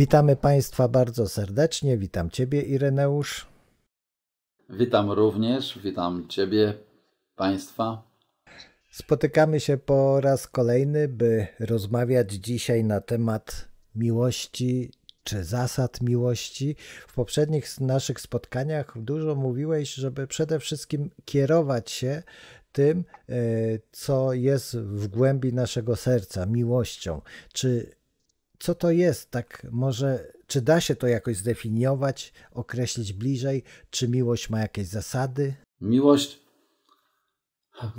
Witamy Państwa bardzo serdecznie. Witam Ciebie, Ireneusz. Witam również, witam Ciebie, Państwa. Spotykamy się po raz kolejny, by rozmawiać dzisiaj na temat miłości czy zasad miłości. W poprzednich naszych spotkaniach dużo mówiłeś, żeby przede wszystkim kierować się tym, e, co jest w głębi naszego serca, miłością. Czy co to jest, tak może, czy da się to jakoś zdefiniować, określić bliżej? Czy miłość ma jakieś zasady? Miłość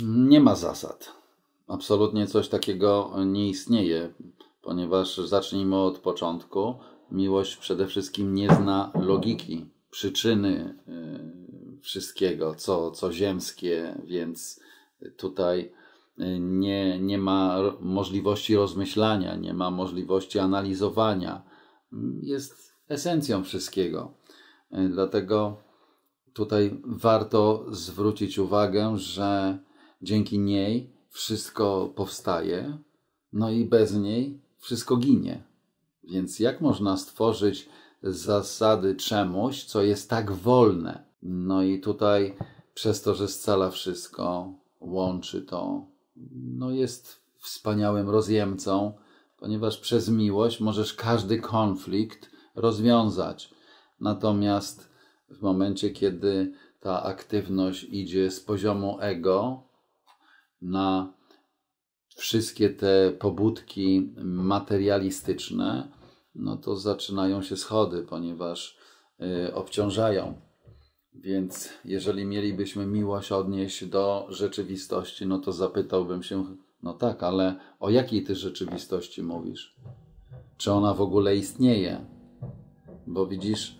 nie ma zasad. Absolutnie coś takiego nie istnieje, ponieważ zacznijmy od początku. Miłość przede wszystkim nie zna logiki, przyczyny y, wszystkiego, co, co ziemskie, więc tutaj nie, nie ma możliwości rozmyślania, nie ma możliwości analizowania. Jest esencją wszystkiego. E, dlatego tutaj warto zwrócić uwagę, że dzięki niej wszystko powstaje, no i bez niej wszystko ginie. Więc jak można stworzyć zasady czemuś, co jest tak wolne? No i tutaj, przez to, że scala wszystko, łączy to, no jest wspaniałym rozjemcą, ponieważ przez miłość możesz każdy konflikt rozwiązać. Natomiast w momencie, kiedy ta aktywność idzie z poziomu ego na wszystkie te pobudki materialistyczne, no to zaczynają się schody, ponieważ y, obciążają więc jeżeli mielibyśmy miłość odnieść do rzeczywistości, no to zapytałbym się, no tak, ale o jakiej ty rzeczywistości mówisz? Czy ona w ogóle istnieje? Bo widzisz,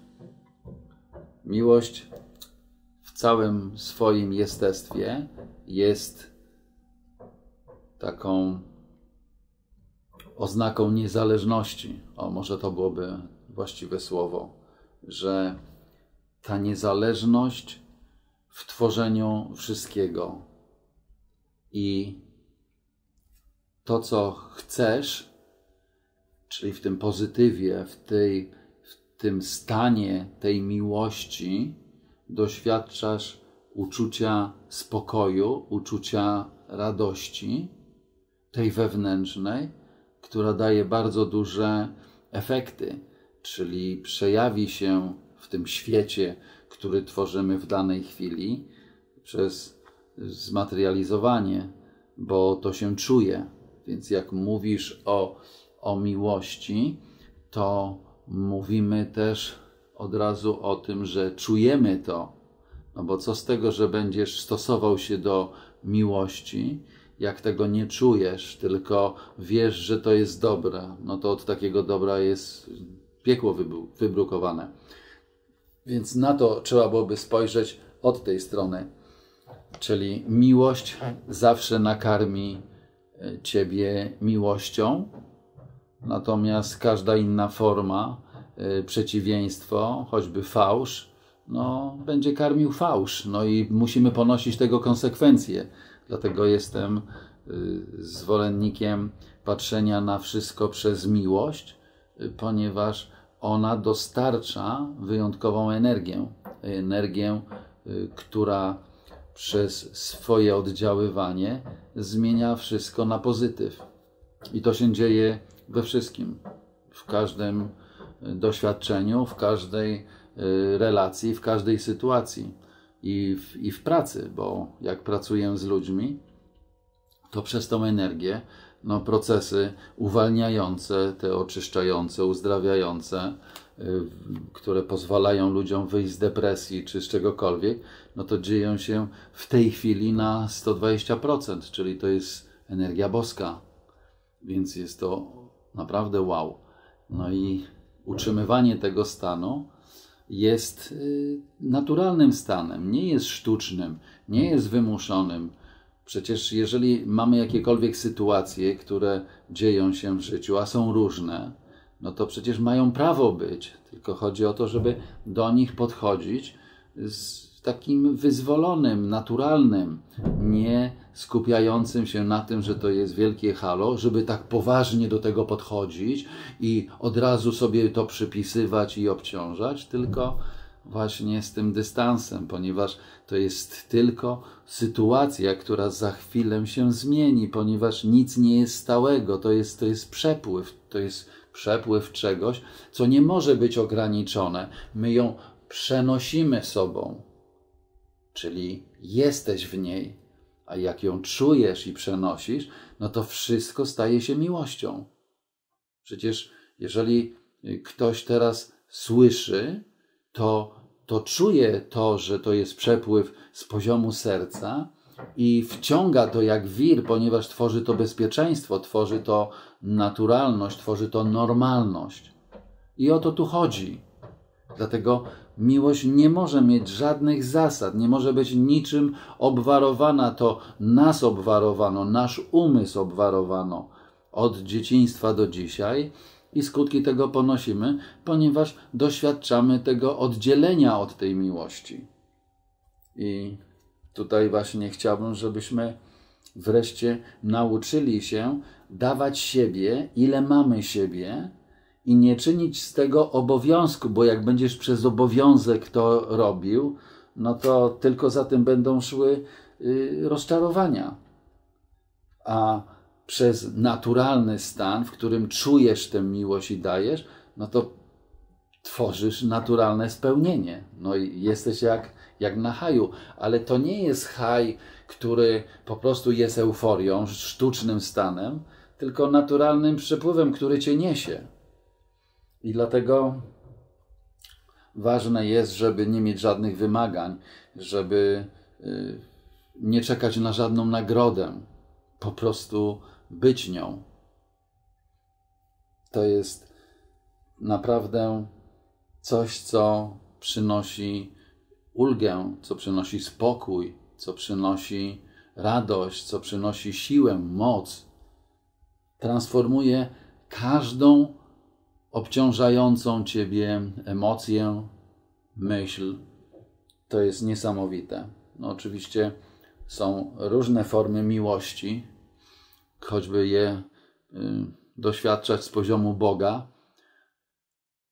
miłość w całym swoim jestestwie jest taką oznaką niezależności. O, może to byłoby właściwe słowo, że ta niezależność w tworzeniu wszystkiego. I to, co chcesz, czyli w tym pozytywie, w, tej, w tym stanie tej miłości, doświadczasz uczucia spokoju, uczucia radości, tej wewnętrznej, która daje bardzo duże efekty, czyli przejawi się w tym świecie, który tworzymy w danej chwili, przez zmaterializowanie, bo to się czuje. Więc jak mówisz o, o miłości, to mówimy też od razu o tym, że czujemy to. No bo co z tego, że będziesz stosował się do miłości, jak tego nie czujesz, tylko wiesz, że to jest dobre, no to od takiego dobra jest piekło wybrukowane. Więc na to trzeba byłoby spojrzeć od tej strony. Czyli miłość zawsze nakarmi e, ciebie miłością, natomiast każda inna forma, e, przeciwieństwo, choćby fałsz, no, będzie karmił fałsz, no i musimy ponosić tego konsekwencje. Dlatego jestem e, zwolennikiem patrzenia na wszystko przez miłość, ponieważ ona dostarcza wyjątkową energię. Energię, y, która przez swoje oddziaływanie zmienia wszystko na pozytyw. I to się dzieje we wszystkim, w każdym y, doświadczeniu, w każdej y, relacji, w każdej sytuacji i w, i w pracy, bo jak pracuję z ludźmi, to przez tą energię no, procesy uwalniające, te oczyszczające, uzdrawiające, y, które pozwalają ludziom wyjść z depresji czy z czegokolwiek, no to dzieją się w tej chwili na 120%, czyli to jest energia boska. Więc jest to naprawdę wow. No i utrzymywanie tego stanu jest y, naturalnym stanem, nie jest sztucznym, nie jest wymuszonym Przecież jeżeli mamy jakiekolwiek sytuacje, które dzieją się w życiu, a są różne, no to przecież mają prawo być. Tylko chodzi o to, żeby do nich podchodzić z takim wyzwolonym, naturalnym, nie skupiającym się na tym, że to jest wielkie halo, żeby tak poważnie do tego podchodzić i od razu sobie to przypisywać i obciążać, tylko właśnie z tym dystansem, ponieważ to jest tylko sytuacja, która za chwilę się zmieni, ponieważ nic nie jest stałego, to jest, to jest przepływ, to jest przepływ czegoś, co nie może być ograniczone. My ją przenosimy sobą, czyli jesteś w niej, a jak ją czujesz i przenosisz, no to wszystko staje się miłością. Przecież jeżeli ktoś teraz słyszy, to, to czuje to, że to jest przepływ z poziomu serca i wciąga to jak wir, ponieważ tworzy to bezpieczeństwo, tworzy to naturalność, tworzy to normalność. I o to tu chodzi. Dlatego miłość nie może mieć żadnych zasad, nie może być niczym obwarowana. To nas obwarowano, nasz umysł obwarowano od dzieciństwa do dzisiaj i skutki tego ponosimy, ponieważ doświadczamy tego oddzielenia od tej miłości. I tutaj właśnie chciałbym, żebyśmy wreszcie nauczyli się dawać siebie, ile mamy siebie, i nie czynić z tego obowiązku, bo jak będziesz przez obowiązek to robił, no to tylko za tym będą szły y, rozczarowania. A przez naturalny stan, w którym czujesz tę miłość i dajesz, no to tworzysz naturalne spełnienie. No i jesteś jak, jak na haju, ale to nie jest haj, który po prostu jest euforią, sztucznym stanem, tylko naturalnym przepływem, który cię niesie. I dlatego ważne jest, żeby nie mieć żadnych wymagań, żeby y, nie czekać na żadną nagrodę. Po prostu być nią. To jest naprawdę coś, co przynosi ulgę, co przynosi spokój, co przynosi radość, co przynosi siłę, moc. Transformuje każdą obciążającą ciebie emocję, myśl. To jest niesamowite. No, oczywiście są różne formy miłości, choćby je y, doświadczać z poziomu Boga,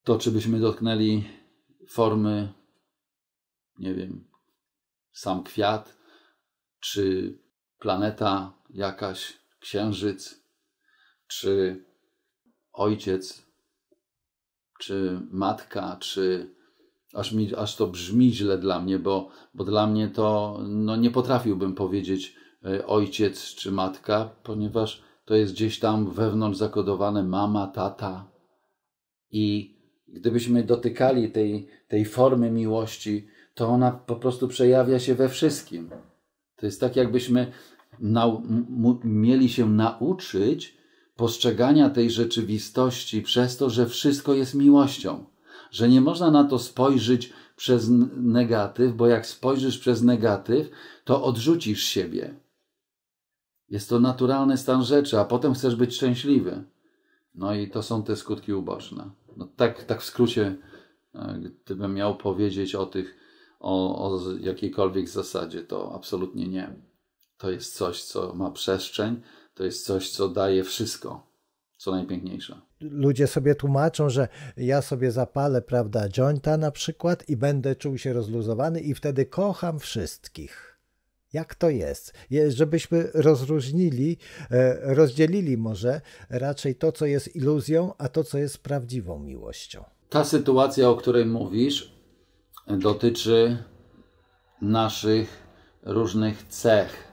to czy byśmy dotknęli formy, nie wiem, sam kwiat, czy planeta jakaś, księżyc, czy ojciec, czy matka, czy aż, mi, aż to brzmi źle dla mnie, bo, bo dla mnie to no, nie potrafiłbym powiedzieć, Y, ojciec czy matka, ponieważ to jest gdzieś tam wewnątrz zakodowane mama, tata. I gdybyśmy dotykali tej, tej formy miłości, to ona po prostu przejawia się we wszystkim. To jest tak, jakbyśmy mieli się nauczyć postrzegania tej rzeczywistości przez to, że wszystko jest miłością. Że nie można na to spojrzeć przez negatyw, bo jak spojrzysz przez negatyw, to odrzucisz siebie. Jest to naturalny stan rzeczy, a potem chcesz być szczęśliwy. No i to są te skutki uboczne. No tak, tak w skrócie, e, gdybym miał powiedzieć o tych, o, o jakiejkolwiek zasadzie, to absolutnie nie. To jest coś, co ma przestrzeń, to jest coś, co daje wszystko, co najpiękniejsze ludzie sobie tłumaczą, że ja sobie zapalę, prawda, jointa na przykład i będę czuł się rozluzowany i wtedy kocham wszystkich. Jak to jest? Żebyśmy rozróżnili, e, rozdzielili może raczej to, co jest iluzją, a to, co jest prawdziwą miłością. Ta sytuacja, o której mówisz, dotyczy naszych różnych cech.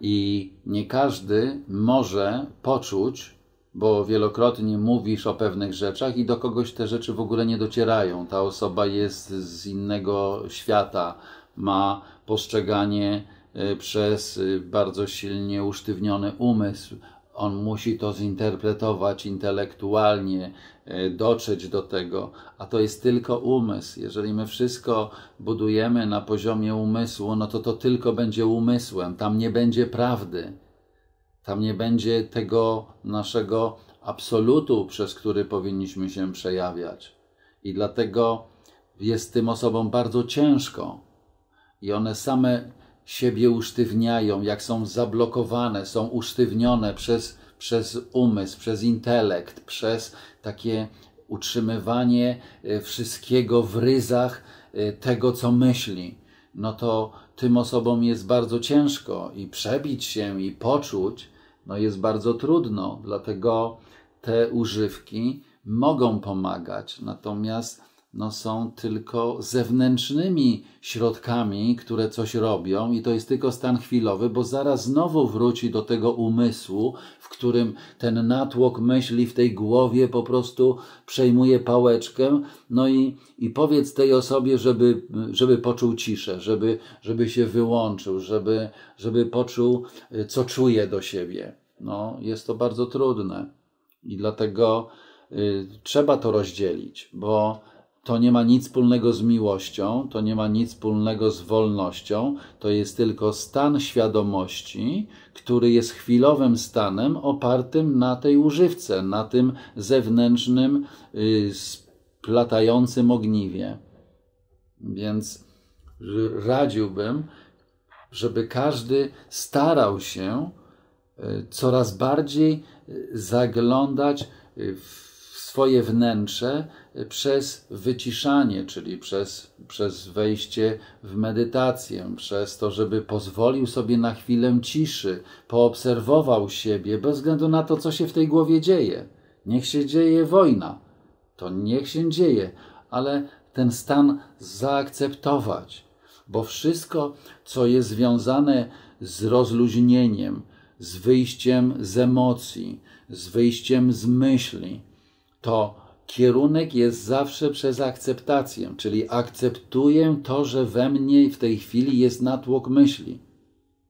I nie każdy może poczuć, bo wielokrotnie mówisz o pewnych rzeczach i do kogoś te rzeczy w ogóle nie docierają. Ta osoba jest z innego świata, ma postrzeganie Y, przez y, bardzo silnie usztywniony umysł. On musi to zinterpretować intelektualnie, y, dotrzeć do tego, a to jest tylko umysł. Jeżeli my wszystko budujemy na poziomie umysłu, no to to tylko będzie umysłem, tam nie będzie prawdy, tam nie będzie tego naszego absolutu, przez który powinniśmy się przejawiać. I dlatego jest tym osobom bardzo ciężko. I one same siebie usztywniają, jak są zablokowane, są usztywnione przez, przez umysł, przez intelekt, przez takie utrzymywanie e, wszystkiego w ryzach e, tego, co myśli, no to tym osobom jest bardzo ciężko i przebić się i poczuć, no jest bardzo trudno, dlatego te używki mogą pomagać. Natomiast no, są tylko zewnętrznymi środkami, które coś robią, i to jest tylko stan chwilowy, bo zaraz znowu wróci do tego umysłu, w którym ten natłok myśli w tej głowie po prostu przejmuje pałeczkę. No i, i powiedz tej osobie, żeby, żeby poczuł ciszę, żeby, żeby się wyłączył, żeby, żeby poczuł, y, co czuje do siebie. No, jest to bardzo trudne i dlatego y, trzeba to rozdzielić, bo to nie ma nic wspólnego z miłością, to nie ma nic wspólnego z wolnością, to jest tylko stan świadomości, który jest chwilowym stanem opartym na tej używce, na tym zewnętrznym, yy, splatającym ogniwie. Więc radziłbym, żeby każdy starał się y, coraz bardziej y, zaglądać y, w swoje wnętrze y, przez wyciszanie, czyli przez, przez wejście w medytację, przez to, żeby pozwolił sobie na chwilę ciszy, poobserwował siebie bez względu na to, co się w tej głowie dzieje. Niech się dzieje wojna, to niech się dzieje, ale ten stan zaakceptować, bo wszystko, co jest związane z rozluźnieniem, z wyjściem z emocji, z wyjściem z myśli, to kierunek jest zawsze przez akceptację, czyli akceptuję to, że we mnie w tej chwili jest natłok myśli.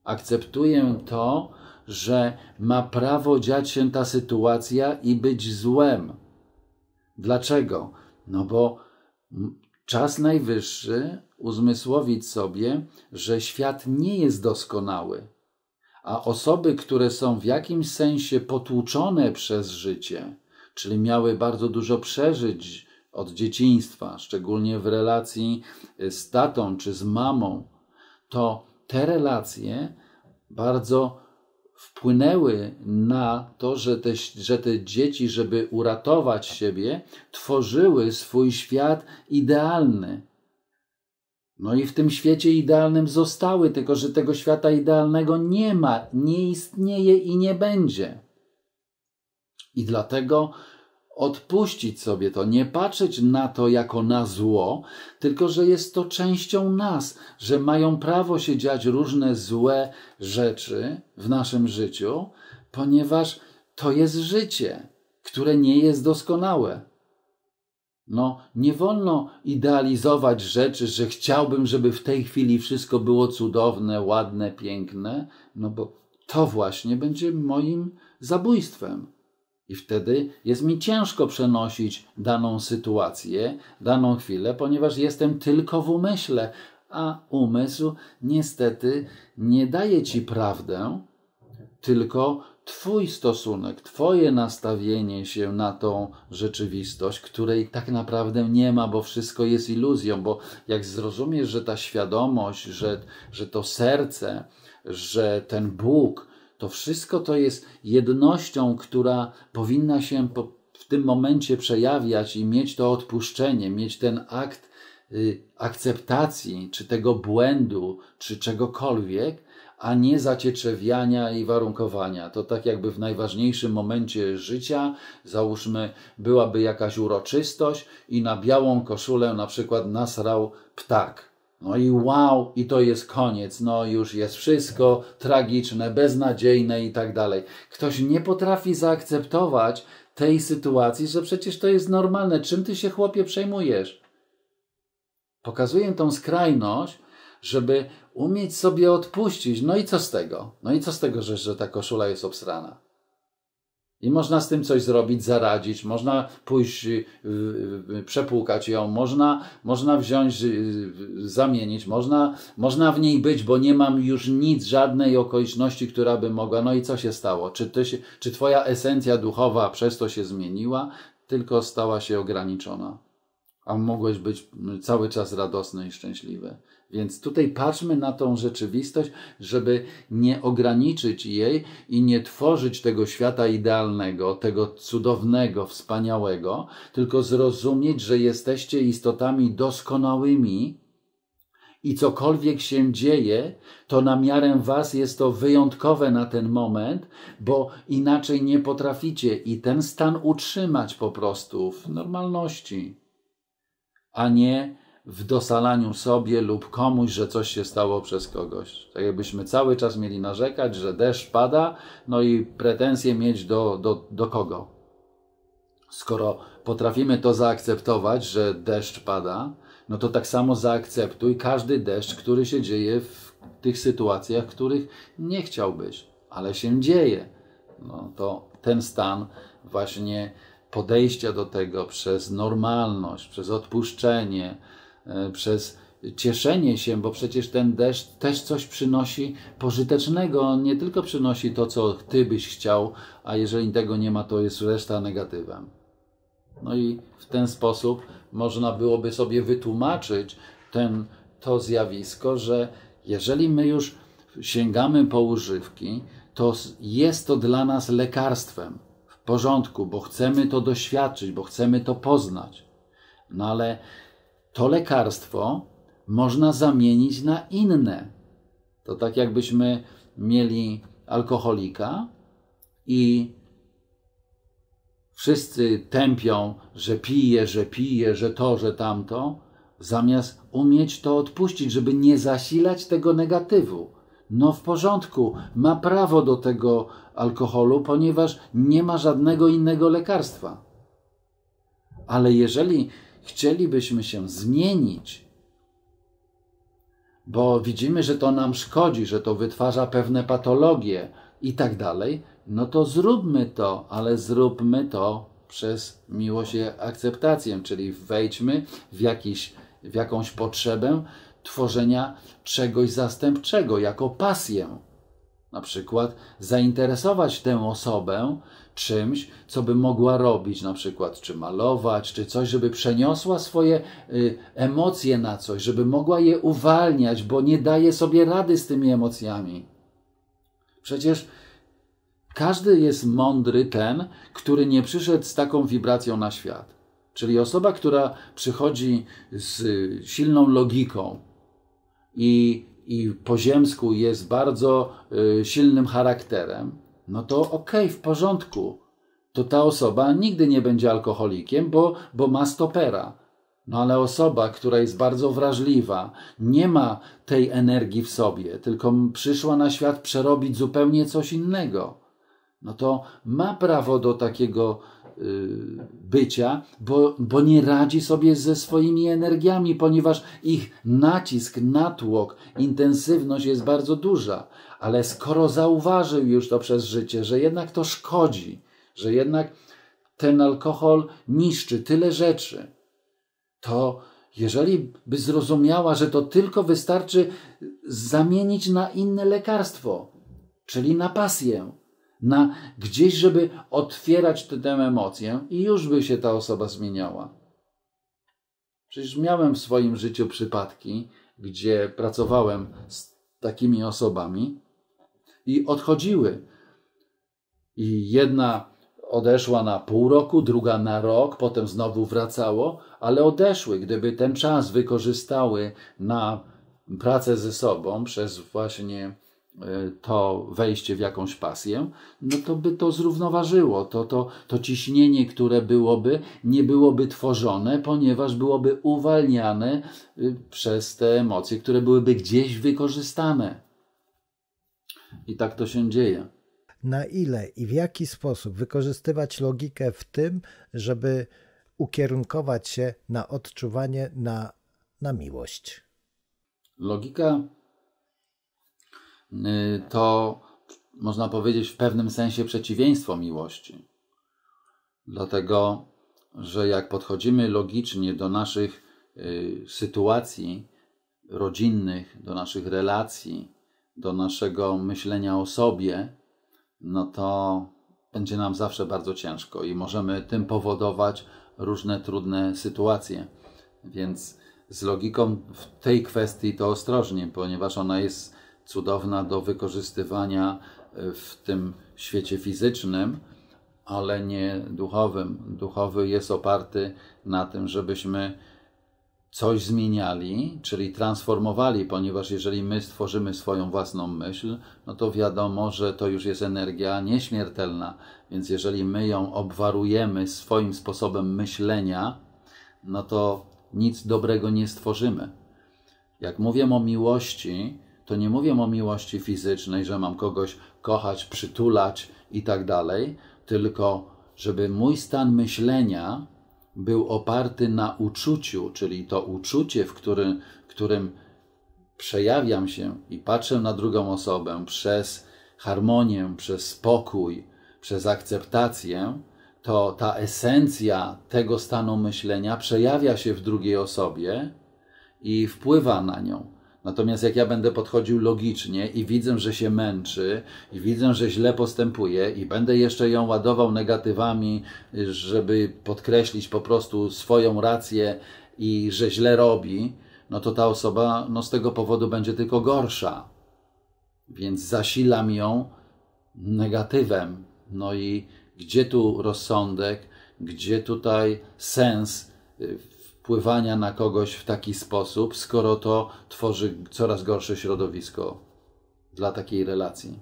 Akceptuję to, że ma prawo dziać się ta sytuacja i być złem. Dlaczego? No bo czas najwyższy uzmysłowić sobie, że świat nie jest doskonały, a osoby, które są w jakimś sensie potłuczone przez życie, czyli miały bardzo dużo przeżyć od dzieciństwa, szczególnie w relacji y, z tatą czy z mamą, to te relacje bardzo wpłynęły na to, że te, że te dzieci, żeby uratować siebie, tworzyły swój świat idealny. No i w tym świecie idealnym zostały, tylko że tego świata idealnego nie ma, nie istnieje i nie będzie. I dlatego odpuścić sobie to, nie patrzeć na to jako na zło, tylko że jest to częścią nas, że mają prawo się dziać różne złe rzeczy w naszym życiu, ponieważ to jest życie, które nie jest doskonałe. No, nie wolno idealizować rzeczy, że chciałbym, żeby w tej chwili wszystko było cudowne, ładne, piękne, no bo to właśnie będzie moim zabójstwem i wtedy jest mi ciężko przenosić daną sytuację, daną chwilę, ponieważ jestem tylko w umyśle, a umysł niestety nie daje ci prawdę, tylko Twój stosunek, Twoje nastawienie się na tą rzeczywistość, której tak naprawdę nie ma, bo wszystko jest iluzją, bo jak zrozumiesz, że ta świadomość, że, że to serce, że ten Bóg, to wszystko to jest jednością, która powinna się w tym momencie przejawiać i mieć to odpuszczenie, mieć ten akt y, akceptacji, czy tego błędu, czy czegokolwiek, a nie zacieczewiania i warunkowania. To tak jakby w najważniejszym momencie życia, załóżmy, byłaby jakaś uroczystość i na białą koszulę na przykład nasrał ptak. No i wow, i to jest koniec, no już jest wszystko tragiczne, beznadziejne i tak dalej. Ktoś nie potrafi zaakceptować tej sytuacji, że przecież to jest normalne. Czym ty się, chłopie, przejmujesz? Pokazuję tą skrajność, żeby umieć sobie odpuścić. No i co z tego? No i co z tego, że, że ta koszula jest obsrana? I można z tym coś zrobić, zaradzić, można pójść, y, y, y, przepłukać ją, można, można wziąć, zamienić, można, można w niej być, bo nie mam już nic, żadnej okoliczności, która by mogła. No i co się stało? Czy, ty się, czy twoja esencja duchowa przez to się zmieniła, tylko stała się ograniczona? A mogłeś być cały czas radosny i szczęśliwy. Więc tutaj patrzmy na tą rzeczywistość, żeby nie ograniczyć jej i nie tworzyć tego świata idealnego, tego cudownego, wspaniałego, tylko zrozumieć, że jesteście istotami doskonałymi i cokolwiek się dzieje, to na miarę Was jest to wyjątkowe na ten moment, bo inaczej nie potraficie i ten stan utrzymać po prostu w normalności, a nie w dosalaniu sobie lub komuś, że coś się stało przez kogoś. Tak jakbyśmy cały czas mieli narzekać, że deszcz pada, no i pretensje mieć do, do, do kogo. Skoro potrafimy to zaakceptować, że deszcz pada, no to tak samo zaakceptuj każdy deszcz, który się dzieje w tych sytuacjach, których nie chciałbyś, ale się dzieje. No to ten stan właśnie podejścia do tego przez normalność, przez odpuszczenie, E, przez cieszenie się, bo przecież ten deszcz też coś przynosi pożytecznego. On nie tylko przynosi to, co ty byś chciał, a jeżeli tego nie ma, to jest reszta negatywem. No i w ten sposób można byłoby sobie wytłumaczyć ten, to zjawisko, że jeżeli my już sięgamy po używki, to jest to dla nas lekarstwem. W porządku, bo chcemy to doświadczyć, bo chcemy to poznać. No ale to lekarstwo można zamienić na inne. To tak jakbyśmy mieli alkoholika i wszyscy tępią, że pije, że pije, że to, że tamto, zamiast umieć to odpuścić, żeby nie zasilać tego negatywu. No w porządku, ma prawo do tego alkoholu, ponieważ nie ma żadnego innego lekarstwa. Ale jeżeli chcielibyśmy się zmienić, bo widzimy, że to nam szkodzi, że to wytwarza pewne patologie i tak dalej, no to zróbmy to, ale zróbmy to przez miłość i akceptację, czyli wejdźmy w, jakiś, w jakąś potrzebę tworzenia czegoś zastępczego jako pasję. Na przykład zainteresować tę osobę, czymś, co by mogła robić, na przykład czy malować, czy coś, żeby przeniosła swoje y, emocje na coś, żeby mogła je uwalniać, bo nie daje sobie rady z tymi emocjami. Przecież każdy jest mądry ten, który nie przyszedł z taką wibracją na świat. Czyli osoba, która przychodzi z silną logiką i, i po ziemsku jest bardzo y, silnym charakterem, no to okej, okay, w porządku. To ta osoba nigdy nie będzie alkoholikiem, bo, bo ma stopera. No ale osoba, która jest bardzo wrażliwa, nie ma tej energii w sobie, tylko przyszła na świat przerobić zupełnie coś innego, no to ma prawo do takiego yy, bycia, bo, bo nie radzi sobie ze swoimi energiami, ponieważ ich nacisk, natłok, intensywność jest bardzo duża ale skoro zauważył już to przez życie, że jednak to szkodzi, że jednak ten alkohol niszczy tyle rzeczy, to jeżeli by zrozumiała, że to tylko wystarczy zamienić na inne lekarstwo, czyli na pasję, na gdzieś, żeby otwierać tę, emocję, i już by się ta osoba zmieniała. Przecież miałem w swoim życiu przypadki, gdzie pracowałem z takimi osobami, i odchodziły. I jedna odeszła na pół roku, druga na rok, potem znowu wracało, ale odeszły. Gdyby ten czas wykorzystały na pracę ze sobą przez właśnie e, to wejście w jakąś pasję, no to by to zrównoważyło. To, to, to ciśnienie, które byłoby, nie byłoby tworzone, ponieważ byłoby uwalniane y, przez te emocje, które byłyby gdzieś wykorzystane. I tak to się dzieje. Na ile i w jaki sposób wykorzystywać logikę w tym, żeby ukierunkować się na odczuwanie, na, na miłość? Logika y, to można powiedzieć w pewnym sensie przeciwieństwo miłości. Dlatego, że jak podchodzimy logicznie do naszych y, sytuacji rodzinnych, do naszych relacji, do naszego myślenia o sobie, no to będzie nam zawsze bardzo ciężko i możemy tym powodować różne trudne sytuacje. Więc z logiką w tej kwestii to ostrożnie, ponieważ ona jest cudowna do wykorzystywania e, w tym świecie fizycznym, ale nie duchowym. Duchowy jest oparty na tym, żebyśmy coś zmieniali, czyli transformowali, ponieważ jeżeli my stworzymy swoją własną myśl, no to wiadomo, że to już jest energia nieśmiertelna. Więc jeżeli my ją obwarujemy swoim sposobem myślenia, no to nic dobrego nie stworzymy. Jak mówię o miłości, to nie mówię o miłości fizycznej, że mam kogoś kochać, przytulać i tak dalej, tylko żeby mój stan myślenia był oparty na uczuciu, czyli to uczucie, w którym, którym przejawiam się i patrzę na drugą osobę przez harmonię, przez spokój, przez akceptację, to ta esencja tego stanu myślenia przejawia się w drugiej osobie i wpływa na nią. Natomiast jak ja będę podchodził logicznie i widzę, że się męczy, i widzę, że źle postępuje, i będę jeszcze ją ładował negatywami, żeby podkreślić po prostu swoją rację i że źle robi, no to ta osoba no, z tego powodu będzie tylko gorsza. Więc zasilam ją negatywem. No i gdzie tu rozsądek, gdzie tutaj sens y, wpływania na kogoś w taki sposób, skoro to tworzy coraz gorsze środowisko dla takiej relacji.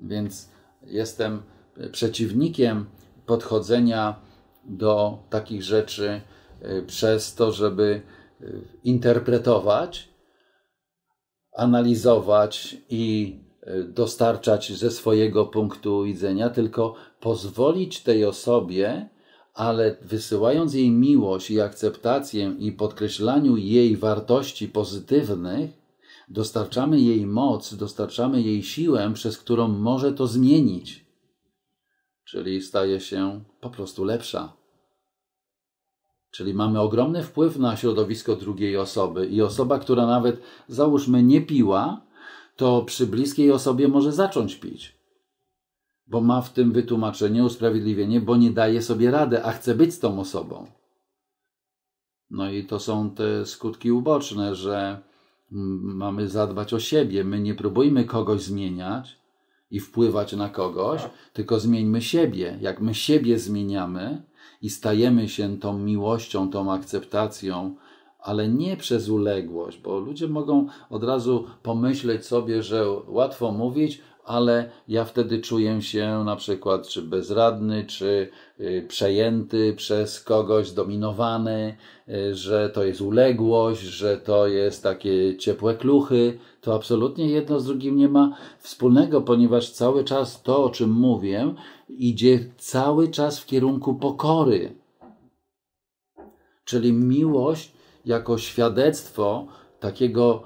Więc jestem przeciwnikiem podchodzenia do takich rzeczy y, przez to, żeby y, interpretować, analizować i y, dostarczać ze swojego punktu widzenia, tylko pozwolić tej osobie ale wysyłając jej miłość i akceptację i podkreślaniu jej wartości pozytywnych, dostarczamy jej moc, dostarczamy jej siłę, przez którą może to zmienić. Czyli staje się po prostu lepsza. Czyli mamy ogromny wpływ na środowisko drugiej osoby i osoba, która nawet, załóżmy, nie piła, to przy bliskiej osobie może zacząć pić bo ma w tym wytłumaczenie, usprawiedliwienie, bo nie daje sobie rady, a chce być z tą osobą. No i to są te skutki uboczne, że mamy zadbać o siebie. My nie próbujmy kogoś zmieniać i wpływać na kogoś, tak. tylko zmieńmy siebie. Jak my siebie zmieniamy i stajemy się tą miłością, tą akceptacją, ale nie przez uległość, bo ludzie mogą od razu pomyśleć sobie, że łatwo mówić, ale ja wtedy czuję się na przykład czy bezradny, czy y, przejęty przez kogoś, zdominowany, y, że to jest uległość, że to jest takie ciepłe kluchy. To absolutnie jedno z drugim nie ma wspólnego, ponieważ cały czas to, o czym mówię, idzie cały czas w kierunku pokory. Czyli miłość jako świadectwo takiego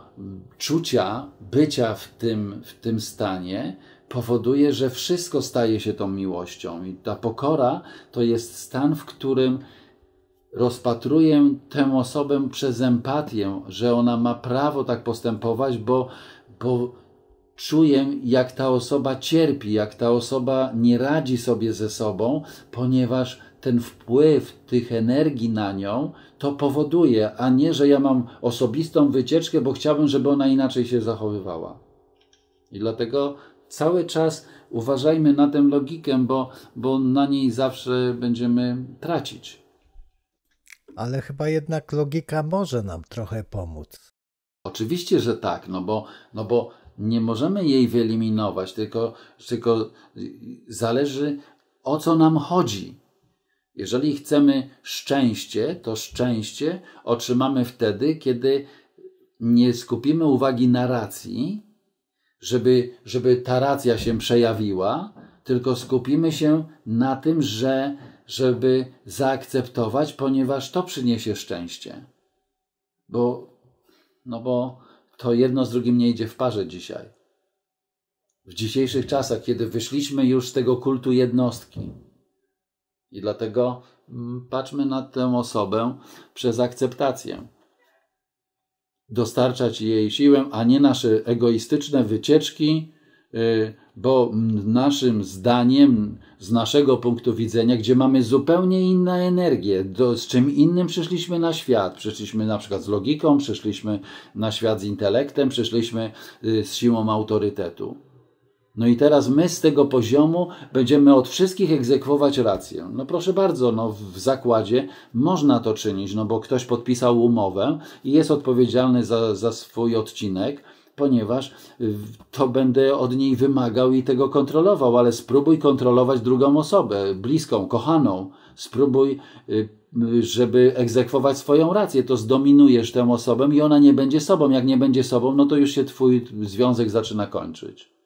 czucia bycia w tym, w tym stanie powoduje, że wszystko staje się tą miłością. I ta pokora to jest stan, w którym rozpatruję tę osobę przez empatię, że ona ma prawo tak postępować, bo, bo czuję, jak ta osoba cierpi, jak ta osoba nie radzi sobie ze sobą, ponieważ ten wpływ tych energii na nią, to powoduje, a nie, że ja mam osobistą wycieczkę, bo chciałbym, żeby ona inaczej się zachowywała. I dlatego cały czas uważajmy na tę logikę, bo, bo na niej zawsze będziemy tracić. Ale chyba jednak logika może nam trochę pomóc. Oczywiście, że tak, no bo, no bo nie możemy jej wyeliminować, tylko, tylko zależy o co nam chodzi. Jeżeli chcemy szczęście, to szczęście otrzymamy wtedy, kiedy nie skupimy uwagi na racji, żeby, żeby ta racja się przejawiła, tylko skupimy się na tym, że żeby zaakceptować, ponieważ to przyniesie szczęście. Bo, no bo to jedno z drugim nie idzie w parze dzisiaj. W dzisiejszych czasach, kiedy wyszliśmy już z tego kultu jednostki, i dlatego mm, patrzmy na tę osobę przez akceptację. Dostarczać jej siłę, a nie nasze egoistyczne wycieczki, y, bo mm, naszym zdaniem, z naszego punktu widzenia, gdzie mamy zupełnie inną energię, do, z czym innym przyszliśmy na świat. Przyszliśmy na przykład z logiką, przyszliśmy na świat z intelektem, przyszliśmy y, z siłą autorytetu. No i teraz my z tego poziomu będziemy od wszystkich egzekwować rację. No proszę bardzo, no w zakładzie można to czynić, no bo ktoś podpisał umowę i jest odpowiedzialny za, za swój odcinek, ponieważ y, to będę od niej wymagał i tego kontrolował, ale spróbuj kontrolować drugą osobę, bliską, kochaną. Spróbuj, y, y, żeby egzekwować swoją rację, to zdominujesz tę osobę i ona nie będzie sobą. Jak nie będzie sobą, no to już się twój związek zaczyna kończyć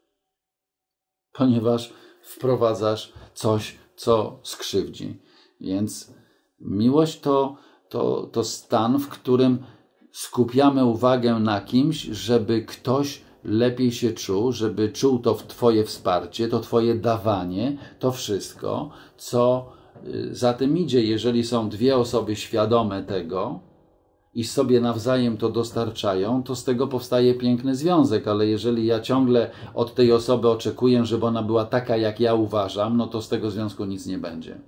ponieważ wprowadzasz coś, co skrzywdzi. Więc miłość to, to, to stan, w którym skupiamy uwagę na kimś, żeby ktoś lepiej się czuł, żeby czuł to Twoje wsparcie, to Twoje dawanie, to wszystko, co y, za tym idzie. Jeżeli są dwie osoby świadome tego, i sobie nawzajem to dostarczają, to z tego powstaje piękny związek, ale jeżeli ja ciągle od tej osoby oczekuję, żeby ona była taka, jak ja uważam, no to z tego związku nic nie będzie.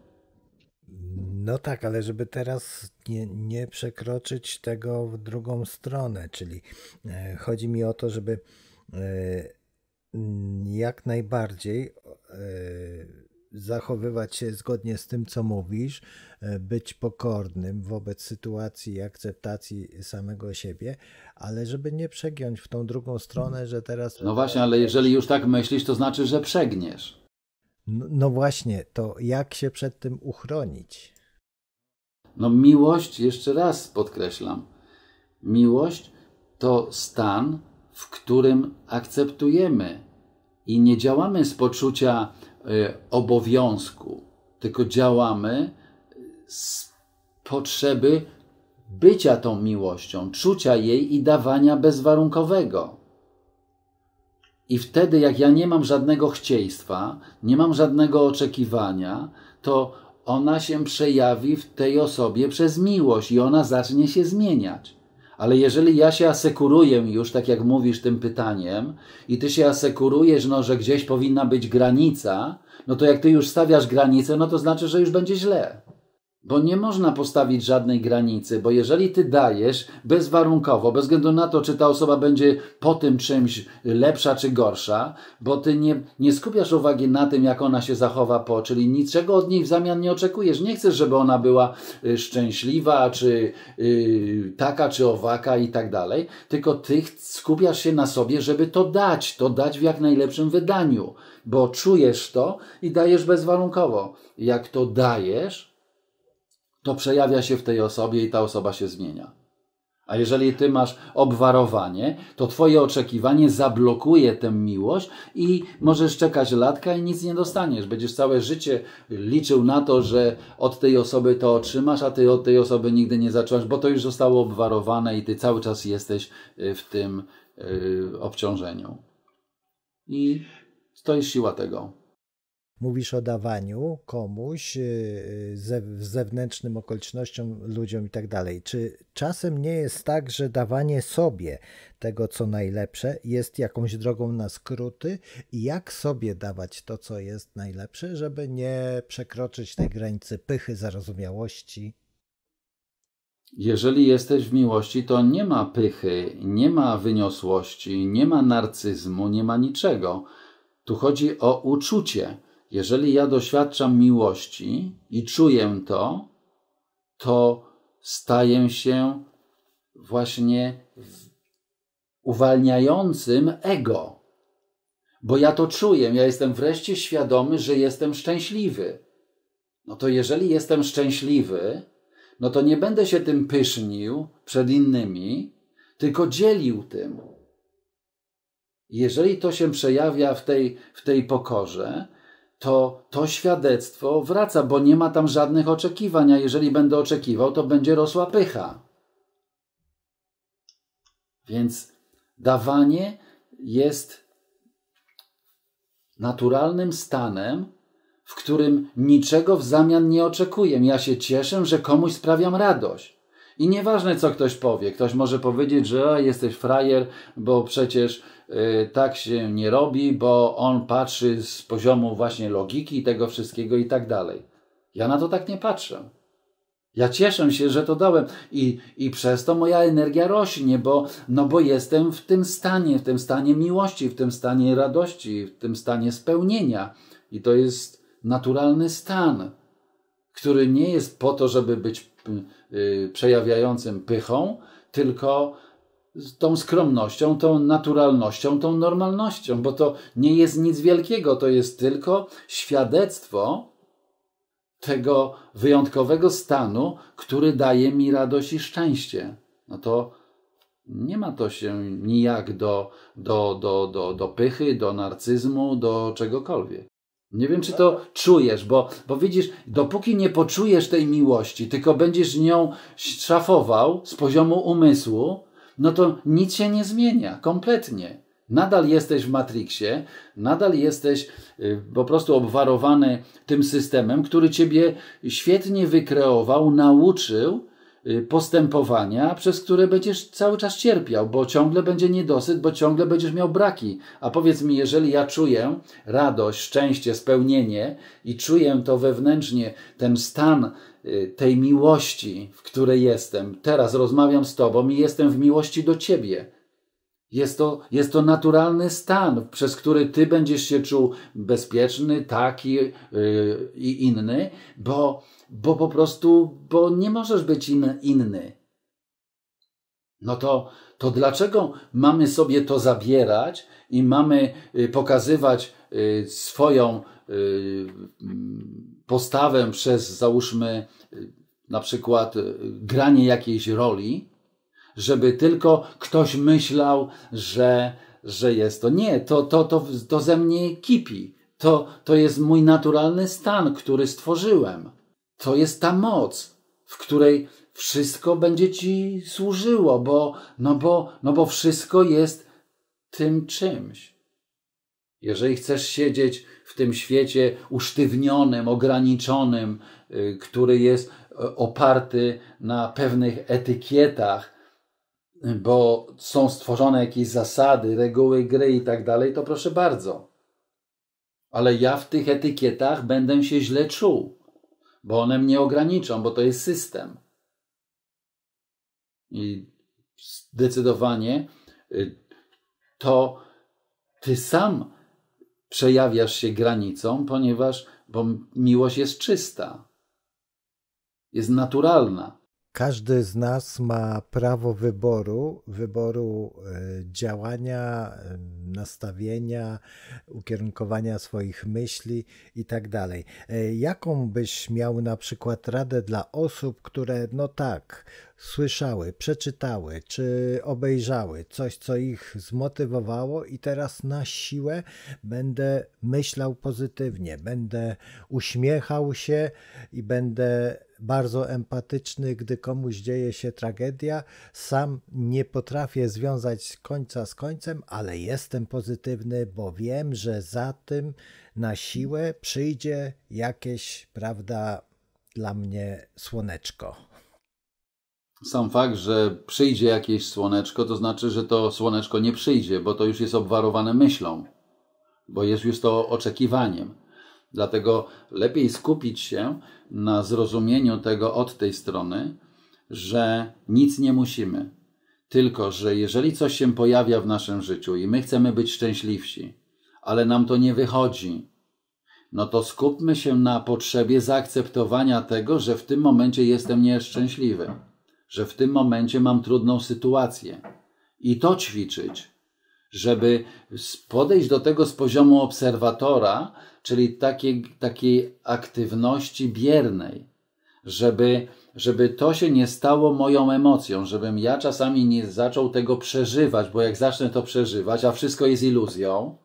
No tak, ale żeby teraz nie, nie przekroczyć tego w drugą stronę, czyli e, chodzi mi o to, żeby e, jak najbardziej e, zachowywać się zgodnie z tym, co mówisz, e, być pokornym wobec sytuacji i akceptacji samego siebie, ale żeby nie przegiąć w tą drugą stronę, że teraz. No właśnie, ale jeżeli już tak myślisz, to znaczy, że przegniesz. No, no właśnie, to jak się przed tym uchronić? No, miłość, jeszcze raz podkreślam, miłość to stan, w którym akceptujemy i nie działamy z poczucia Y, obowiązku, tylko działamy z potrzeby bycia tą miłością, czucia jej i dawania bezwarunkowego. I wtedy, jak ja nie mam żadnego chcieństwa, nie mam żadnego oczekiwania, to ona się przejawi w tej osobie przez miłość i ona zacznie się zmieniać. Ale jeżeli ja się asekuruję już, tak jak mówisz tym pytaniem, i ty się asekurujesz, no, że gdzieś powinna być granica, no to jak ty już stawiasz granicę, no to znaczy, że już będzie źle. Bo nie można postawić żadnej granicy, bo jeżeli ty dajesz bezwarunkowo, bez względu na to, czy ta osoba będzie po tym czymś lepsza czy gorsza, bo ty nie, nie skupiasz uwagi na tym, jak ona się zachowa po, czyli niczego od niej w zamian nie oczekujesz. Nie chcesz, żeby ona była y, szczęśliwa, czy yy, taka, czy owaka i tak dalej, tylko ty skupiasz się na sobie, żeby to dać, to dać w jak najlepszym wydaniu, bo czujesz to i dajesz bezwarunkowo. Jak to dajesz, to przejawia się w tej osobie i ta osoba się zmienia. A jeżeli ty masz obwarowanie, to twoje oczekiwanie zablokuje tę miłość i możesz czekać latka i nic nie dostaniesz. Będziesz całe życie liczył na to, że od tej osoby to otrzymasz, a ty od tej osoby nigdy nie zacząłeś, bo to już zostało obwarowane i ty cały czas jesteś y, w tym y, obciążeniu. I to jest siła tego mówisz o dawaniu komuś, y, y, ze, zewnętrznym okolicznościom, ludziom i tak dalej. Czy czasem nie jest tak, że dawanie sobie tego, co najlepsze, jest jakąś drogą na skróty? I jak sobie dawać to, co jest najlepsze, żeby nie przekroczyć tej granicy pychy, zarozumiałości? Jeżeli jesteś w miłości, to nie ma pychy, nie ma wyniosłości, nie ma narcyzmu, nie ma niczego. Tu chodzi o uczucie jeżeli ja doświadczam miłości i czuję to, to staję się właśnie uwalniającym ego. Bo ja to czuję, ja jestem wreszcie świadomy, że jestem szczęśliwy. No to jeżeli jestem szczęśliwy, no to nie będę się tym pysznił przed innymi, tylko dzielił tym. Jeżeli to się przejawia w tej, w tej pokorze, to to świadectwo wraca, bo nie ma tam żadnych oczekiwań, a jeżeli będę oczekiwał, to będzie rosła pycha. Więc dawanie jest naturalnym stanem, w którym niczego w zamian nie oczekuję. Ja się cieszę, że komuś sprawiam radość. I nieważne, co ktoś powie. Ktoś może powiedzieć, że jesteś frajer, bo przecież y, tak się nie robi, bo on patrzy z poziomu właśnie logiki tego wszystkiego i tak dalej. Ja na to tak nie patrzę. Ja cieszę się, że to dałem i, i przez to moja energia rośnie, bo, no bo jestem w tym stanie, w tym stanie miłości, w tym stanie radości, w tym stanie spełnienia. I to jest naturalny stan, który nie jest po to, żeby być y, Y, przejawiającym pychą, tylko tą skromnością, tą naturalnością, tą normalnością, bo to nie jest nic wielkiego, to jest tylko świadectwo tego wyjątkowego stanu, który daje mi radość i szczęście. No to nie ma to się nijak do, do, do, do, do pychy, do narcyzmu, do czegokolwiek. Nie wiem, czy to czujesz, bo, bo widzisz, dopóki nie poczujesz tej miłości, tylko będziesz nią szafował z poziomu umysłu, no to nic się nie zmienia kompletnie. Nadal jesteś w Matrixie, nadal jesteś y, po prostu obwarowany tym systemem, który ciebie świetnie wykreował, nauczył, Y, postępowania, przez które będziesz cały czas cierpiał, bo ciągle będzie niedosyt, bo ciągle będziesz miał braki. A powiedz mi, jeżeli ja czuję radość, szczęście, spełnienie i czuję to wewnętrznie, ten stan y, tej miłości, w której jestem, teraz rozmawiam z Tobą i jestem w miłości do Ciebie jest to, jest to naturalny stan, przez który ty będziesz się czuł bezpieczny, taki yy, i inny, bo, bo po prostu bo nie możesz być in, inny. No to, to dlaczego mamy sobie to zabierać i mamy y, pokazywać y, swoją y, postawę przez, załóżmy, na przykład granie jakiejś roli, żeby tylko ktoś myślał, że, że jest to. Nie, to, to, to, to ze mnie kipi. To, to jest mój naturalny stan, który stworzyłem. To jest ta moc, w której wszystko będzie ci służyło, bo, no bo, no bo wszystko jest tym czymś. Jeżeli chcesz siedzieć w tym świecie usztywnionym, ograniczonym, y, który jest y, oparty na pewnych etykietach, bo są stworzone jakieś zasady, reguły gry i tak dalej, to proszę bardzo. Ale ja w tych etykietach będę się źle czuł, bo one mnie ograniczą, bo to jest system. I zdecydowanie y, to ty sam przejawiasz się granicą, ponieważ bo miłość jest czysta, jest naturalna. Każdy z nas ma prawo wyboru, wyboru e, działania, nastawienia, ukierunkowania swoich myśli i tak dalej. E, jaką byś miał na przykład radę dla osób, które, no tak, słyszały, przeczytały czy obejrzały coś, co ich zmotywowało, i teraz na siłę będę myślał pozytywnie, będę uśmiechał się i będę bardzo empatyczny, gdy komuś dzieje się tragedia. Sam nie potrafię związać końca z końcem, ale jestem pozytywny, bo wiem, że za tym na siłę przyjdzie jakieś, prawda, dla mnie słoneczko sam fakt, że przyjdzie jakieś słoneczko, to znaczy, że to słoneczko nie przyjdzie, bo to już jest obwarowane myślą, bo jest już to oczekiwaniem. Dlatego lepiej skupić się na zrozumieniu tego od tej strony, że nic nie musimy. Tylko, że jeżeli coś się pojawia w naszym życiu i my chcemy być szczęśliwsi, ale nam to nie wychodzi, no to skupmy się na potrzebie zaakceptowania tego, że w tym momencie jestem nieszczęśliwy że w tym momencie mam trudną sytuację. I to ćwiczyć, żeby podejść do tego z poziomu obserwatora, czyli takiej, takiej aktywności biernej, żeby, żeby to się nie stało moją emocją, żebym ja czasami nie zaczął tego przeżywać, bo jak zacznę to przeżywać, a wszystko jest iluzją,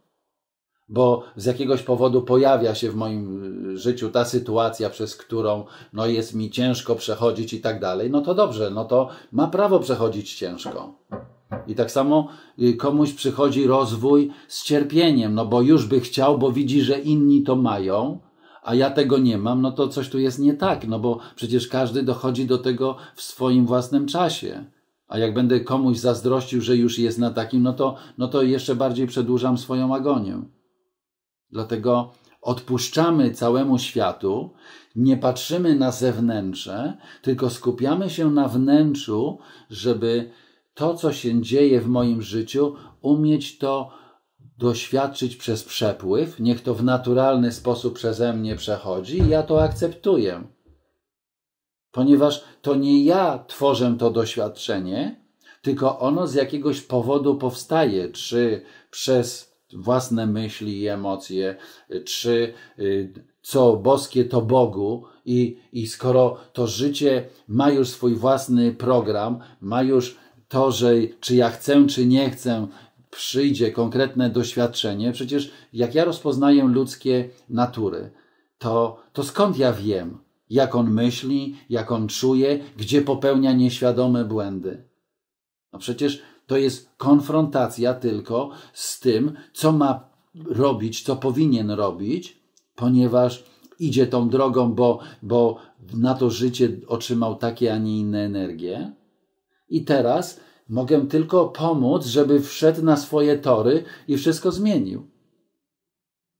bo z jakiegoś powodu pojawia się w moim y, życiu ta sytuacja, przez którą no, jest mi ciężko przechodzić i tak dalej, no to dobrze, no to ma prawo przechodzić ciężko. I tak samo y, komuś przychodzi rozwój z cierpieniem, no bo już by chciał, bo widzi, że inni to mają, a ja tego nie mam, no to coś tu jest nie tak, no bo przecież każdy dochodzi do tego w swoim własnym czasie. A jak będę komuś zazdrościł, że już jest na takim, no to, no to jeszcze bardziej przedłużam swoją agonię. Dlatego odpuszczamy całemu światu, nie patrzymy na zewnętrze, tylko skupiamy się na wnętrzu, żeby to, co się dzieje w moim życiu, umieć to doświadczyć przez przepływ. Niech to w naturalny sposób przeze mnie przechodzi i ja to akceptuję. Ponieważ to nie ja tworzę to doświadczenie, tylko ono z jakiegoś powodu powstaje, czy przez własne myśli i emocje, czy y, y, co boskie to Bogu i, i skoro to życie ma już swój własny program, ma już to, że czy ja chcę, czy nie chcę, przyjdzie konkretne doświadczenie. Przecież jak ja rozpoznaję ludzkie natury, to, to skąd ja wiem, jak on myśli, jak on czuje, gdzie popełnia nieświadome błędy? No przecież to jest konfrontacja tylko z tym, co ma robić, co powinien robić, ponieważ idzie tą drogą, bo, bo na to życie otrzymał takie, a nie inne energie. I teraz mogę tylko pomóc, żeby wszedł na swoje tory i wszystko zmienił.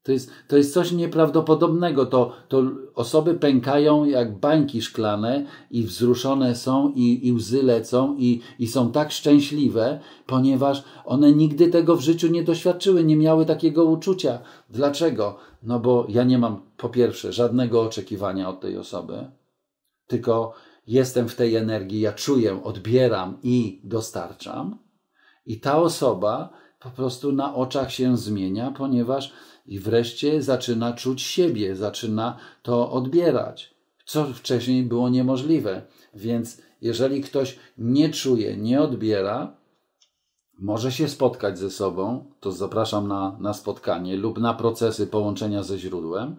To jest, to jest coś nieprawdopodobnego. To, to osoby pękają jak bańki szklane i wzruszone są i, i łzy lecą i, i są tak szczęśliwe, ponieważ one nigdy tego w życiu nie doświadczyły, nie miały takiego uczucia. Dlaczego? No bo ja nie mam po pierwsze żadnego oczekiwania od tej osoby, tylko jestem w tej energii, ja czuję, odbieram i dostarczam. I ta osoba po prostu na oczach się zmienia, ponieważ i wreszcie zaczyna czuć siebie, zaczyna to odbierać, co wcześniej było niemożliwe. Więc jeżeli ktoś nie czuje, nie odbiera, może się spotkać ze sobą, to zapraszam na, na spotkanie lub na procesy połączenia ze źródłem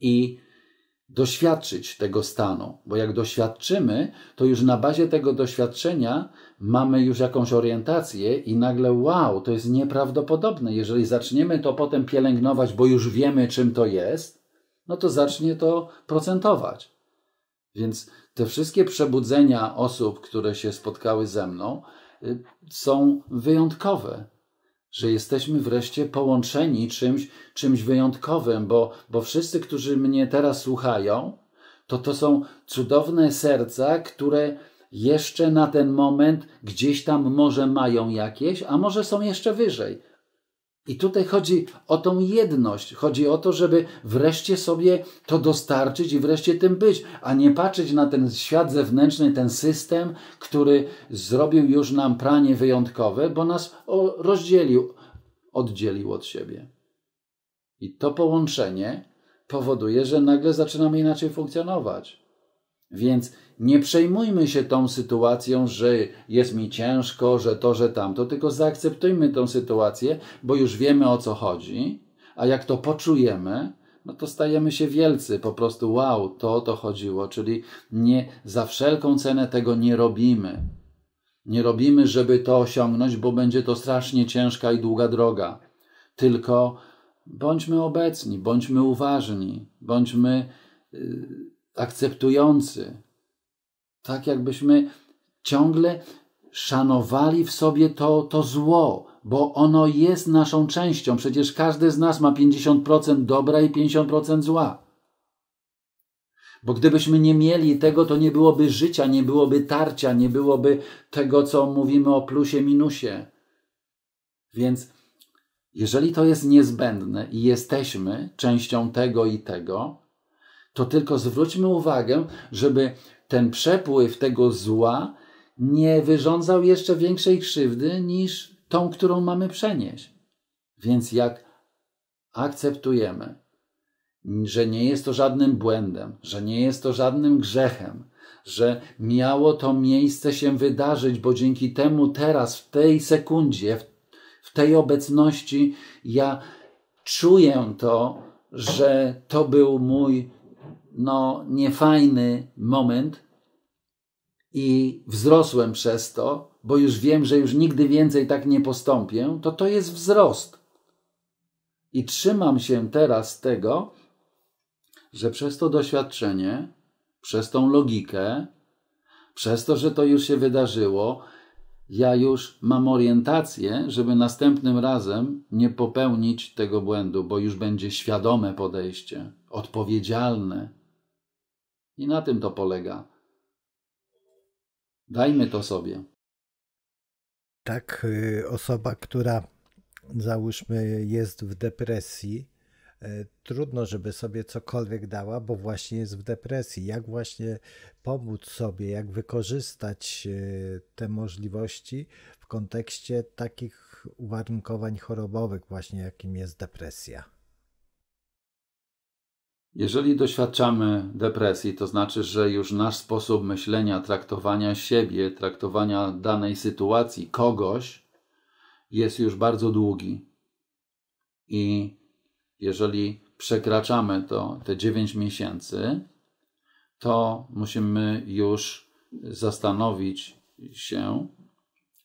i doświadczyć tego stanu, bo jak doświadczymy, to już na bazie tego doświadczenia mamy już jakąś orientację i nagle wow, to jest nieprawdopodobne. Jeżeli zaczniemy to potem pielęgnować, bo już wiemy, czym to jest, no to zacznie to procentować. Więc te wszystkie przebudzenia osób, które się spotkały ze mną, y, są wyjątkowe że jesteśmy wreszcie połączeni czymś, czymś wyjątkowym, bo, bo wszyscy, którzy mnie teraz słuchają, to to są cudowne serca, które jeszcze na ten moment gdzieś tam może mają jakieś, a może są jeszcze wyżej i tutaj chodzi o tą jedność, chodzi o to, żeby wreszcie sobie to dostarczyć i wreszcie tym być, a nie patrzeć na ten świat zewnętrzny, ten system, który zrobił już nam pranie wyjątkowe, bo nas rozdzielił, oddzielił od siebie. I to połączenie powoduje, że nagle zaczynamy inaczej funkcjonować. Więc nie przejmujmy się tą sytuacją, że jest mi ciężko, że to, że tamto, tylko zaakceptujmy tą sytuację, bo już wiemy o co chodzi, a jak to poczujemy, no to stajemy się wielcy, po prostu wow, to o to chodziło, czyli nie za wszelką cenę tego nie robimy. Nie robimy, żeby to osiągnąć, bo będzie to strasznie ciężka i długa droga. Tylko bądźmy obecni, bądźmy uważni, bądźmy. Yy, akceptujący. Tak jakbyśmy ciągle szanowali w sobie to, to zło, bo ono jest naszą częścią. Przecież każdy z nas ma 50% dobra i 50% zła. Bo gdybyśmy nie mieli tego, to nie byłoby życia, nie byłoby tarcia, nie byłoby tego, co mówimy o plusie, minusie. Więc jeżeli to jest niezbędne i jesteśmy częścią tego i tego, to tylko zwróćmy uwagę, żeby ten przepływ tego zła nie wyrządzał jeszcze większej krzywdy niż tą, którą mamy przenieść. Więc jak akceptujemy, że nie jest to żadnym błędem, że nie jest to żadnym grzechem, że miało to miejsce się wydarzyć, bo dzięki temu teraz, w tej sekundzie, w tej obecności, ja czuję to, że to był mój no, niefajny moment i wzrosłem przez to, bo już wiem, że już nigdy więcej tak nie postąpię, to to jest wzrost. I trzymam się teraz tego, że przez to doświadczenie, przez tą logikę, przez to, że to już się wydarzyło, ja już mam orientację, żeby następnym razem nie popełnić tego błędu, bo już będzie świadome podejście, odpowiedzialne, i na tym to polega. Dajmy to sobie. Tak, y, osoba, która załóżmy jest w depresji, y, trudno, żeby sobie cokolwiek dała, bo właśnie jest w depresji. Jak właśnie pomóc sobie, jak wykorzystać y, te możliwości w kontekście takich uwarunkowań chorobowych, właśnie jakim jest depresja? Jeżeli doświadczamy depresji, to znaczy, że już nasz sposób myślenia, traktowania siebie, traktowania danej sytuacji, kogoś jest już bardzo długi. I jeżeli przekraczamy to te 9 miesięcy, to musimy już zastanowić się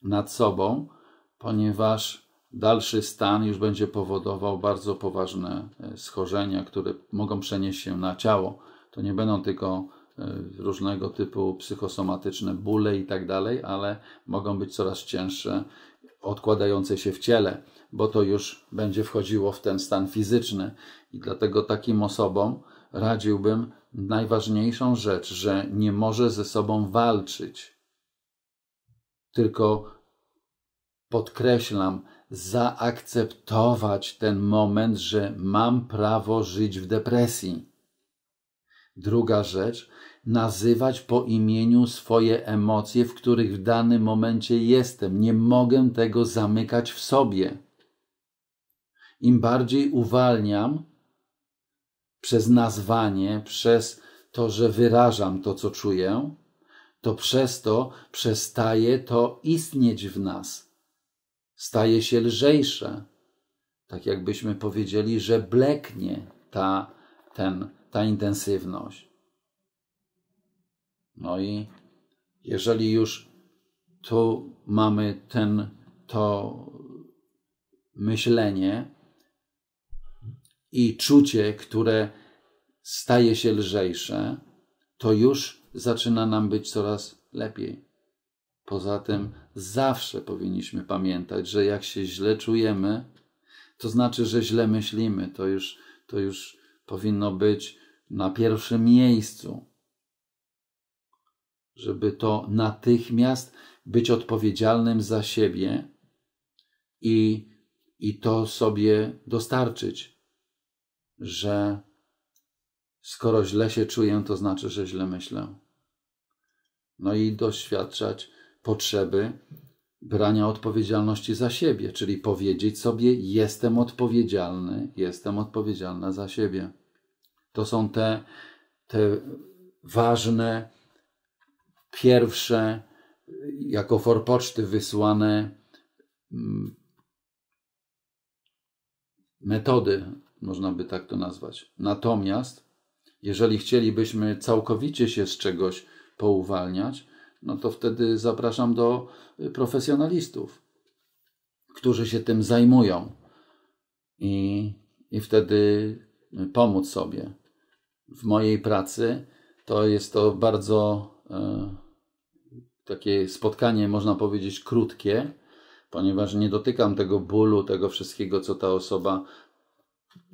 nad sobą, ponieważ dalszy stan już będzie powodował bardzo poważne e, schorzenia, które mogą przenieść się na ciało. To nie będą tylko e, różnego typu psychosomatyczne bóle i tak dalej, ale mogą być coraz cięższe, odkładające się w ciele, bo to już będzie wchodziło w ten stan fizyczny. I dlatego takim osobom radziłbym najważniejszą rzecz, że nie może ze sobą walczyć. Tylko podkreślam, zaakceptować ten moment, że mam prawo żyć w depresji. Druga rzecz, nazywać po imieniu swoje emocje, w których w danym momencie jestem. Nie mogę tego zamykać w sobie. Im bardziej uwalniam przez nazwanie, przez to, że wyrażam to, co czuję, to przez to przestaje to istnieć w nas staje się lżejsze. Tak jakbyśmy powiedzieli, że bleknie ta, ten, ta intensywność. No i jeżeli już tu mamy ten, to myślenie i czucie, które staje się lżejsze, to już zaczyna nam być coraz lepiej. Poza tym zawsze powinniśmy pamiętać, że jak się źle czujemy, to znaczy, że źle myślimy. To już, to już powinno być na pierwszym miejscu. Żeby to natychmiast być odpowiedzialnym za siebie i, i to sobie dostarczyć, że skoro źle się czuję, to znaczy, że źle myślę. No i doświadczać potrzeby brania odpowiedzialności za siebie, czyli powiedzieć sobie: Jestem odpowiedzialny, jestem odpowiedzialna za siebie. To są te, te ważne, pierwsze, jako forpoczty wysłane mm, metody, można by tak to nazwać. Natomiast, jeżeli chcielibyśmy całkowicie się z czegoś pouwalniać, no to wtedy zapraszam do y, profesjonalistów, którzy się tym zajmują i, i wtedy y, pomóc sobie. W mojej pracy to jest to bardzo e, takie spotkanie, można powiedzieć, krótkie, ponieważ nie dotykam tego bólu, tego wszystkiego, co ta osoba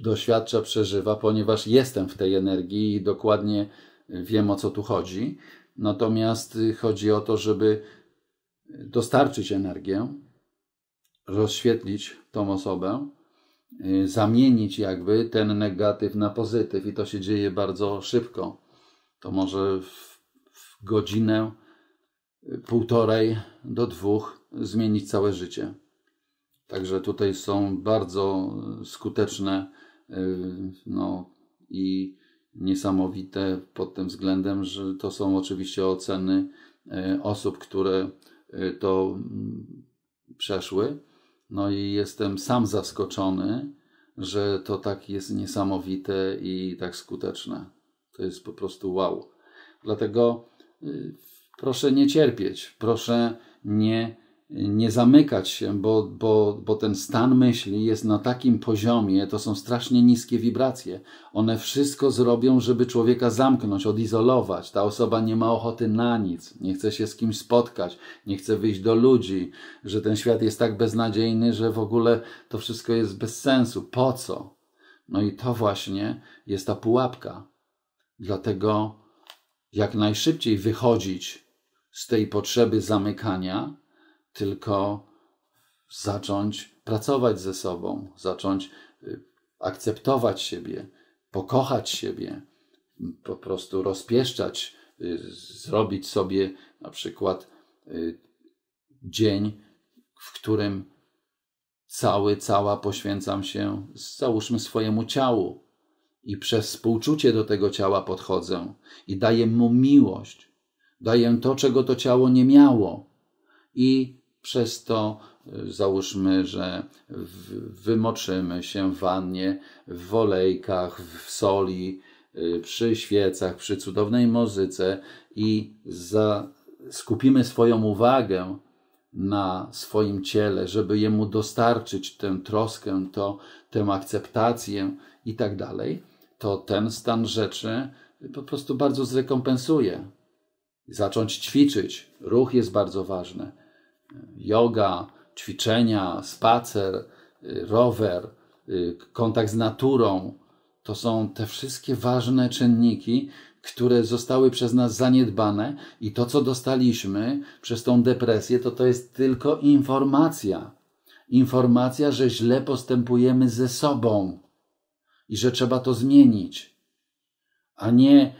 doświadcza, przeżywa, ponieważ jestem w tej energii i dokładnie wiem o co tu chodzi. Natomiast y, chodzi o to, żeby y, dostarczyć energię, rozświetlić tą osobę, y, zamienić jakby ten negatyw na pozytyw i to się dzieje bardzo szybko. To może w, w godzinę, półtorej do dwóch zmienić całe życie. Także tutaj są bardzo skuteczne no, i niesamowite pod tym względem, że to są oczywiście oceny e, osób, które e, to mm, przeszły. No i jestem sam zaskoczony, że to tak jest niesamowite i tak skuteczne. To jest po prostu wow. Dlatego y, proszę nie cierpieć, proszę nie nie zamykać się, bo, bo, bo ten stan myśli jest na takim poziomie, to są strasznie niskie wibracje. One wszystko zrobią, żeby człowieka zamknąć, odizolować. Ta osoba nie ma ochoty na nic, nie chce się z kimś spotkać, nie chce wyjść do ludzi, że ten świat jest tak beznadziejny, że w ogóle to wszystko jest bez sensu. Po co? No i to właśnie jest ta pułapka. Dlatego jak najszybciej wychodzić z tej potrzeby zamykania, tylko zacząć pracować ze sobą, zacząć y, akceptować siebie, pokochać siebie, po prostu rozpieszczać, y, zrobić sobie na przykład y, dzień, w którym cały, cała poświęcam się, załóżmy, swojemu ciału i przez współczucie do tego ciała podchodzę i daję mu miłość, daję to, czego to ciało nie miało i przez to y, załóżmy, że wymoczymy się w wannie, w olejkach, w soli, y, przy świecach, przy cudownej muzyce i za, skupimy swoją uwagę na swoim ciele, żeby jemu dostarczyć tę troskę, to, tę akceptację i tak dalej, to ten stan rzeczy po prostu bardzo zrekompensuje. Zacząć ćwiczyć. Ruch jest bardzo ważny yoga, ćwiczenia, spacer, y, rower, y, kontakt z naturą. To są te wszystkie ważne czynniki, które zostały przez nas zaniedbane, i to, co dostaliśmy przez tą depresję, to to jest tylko informacja. Informacja, że źle postępujemy ze sobą i że trzeba to zmienić, a nie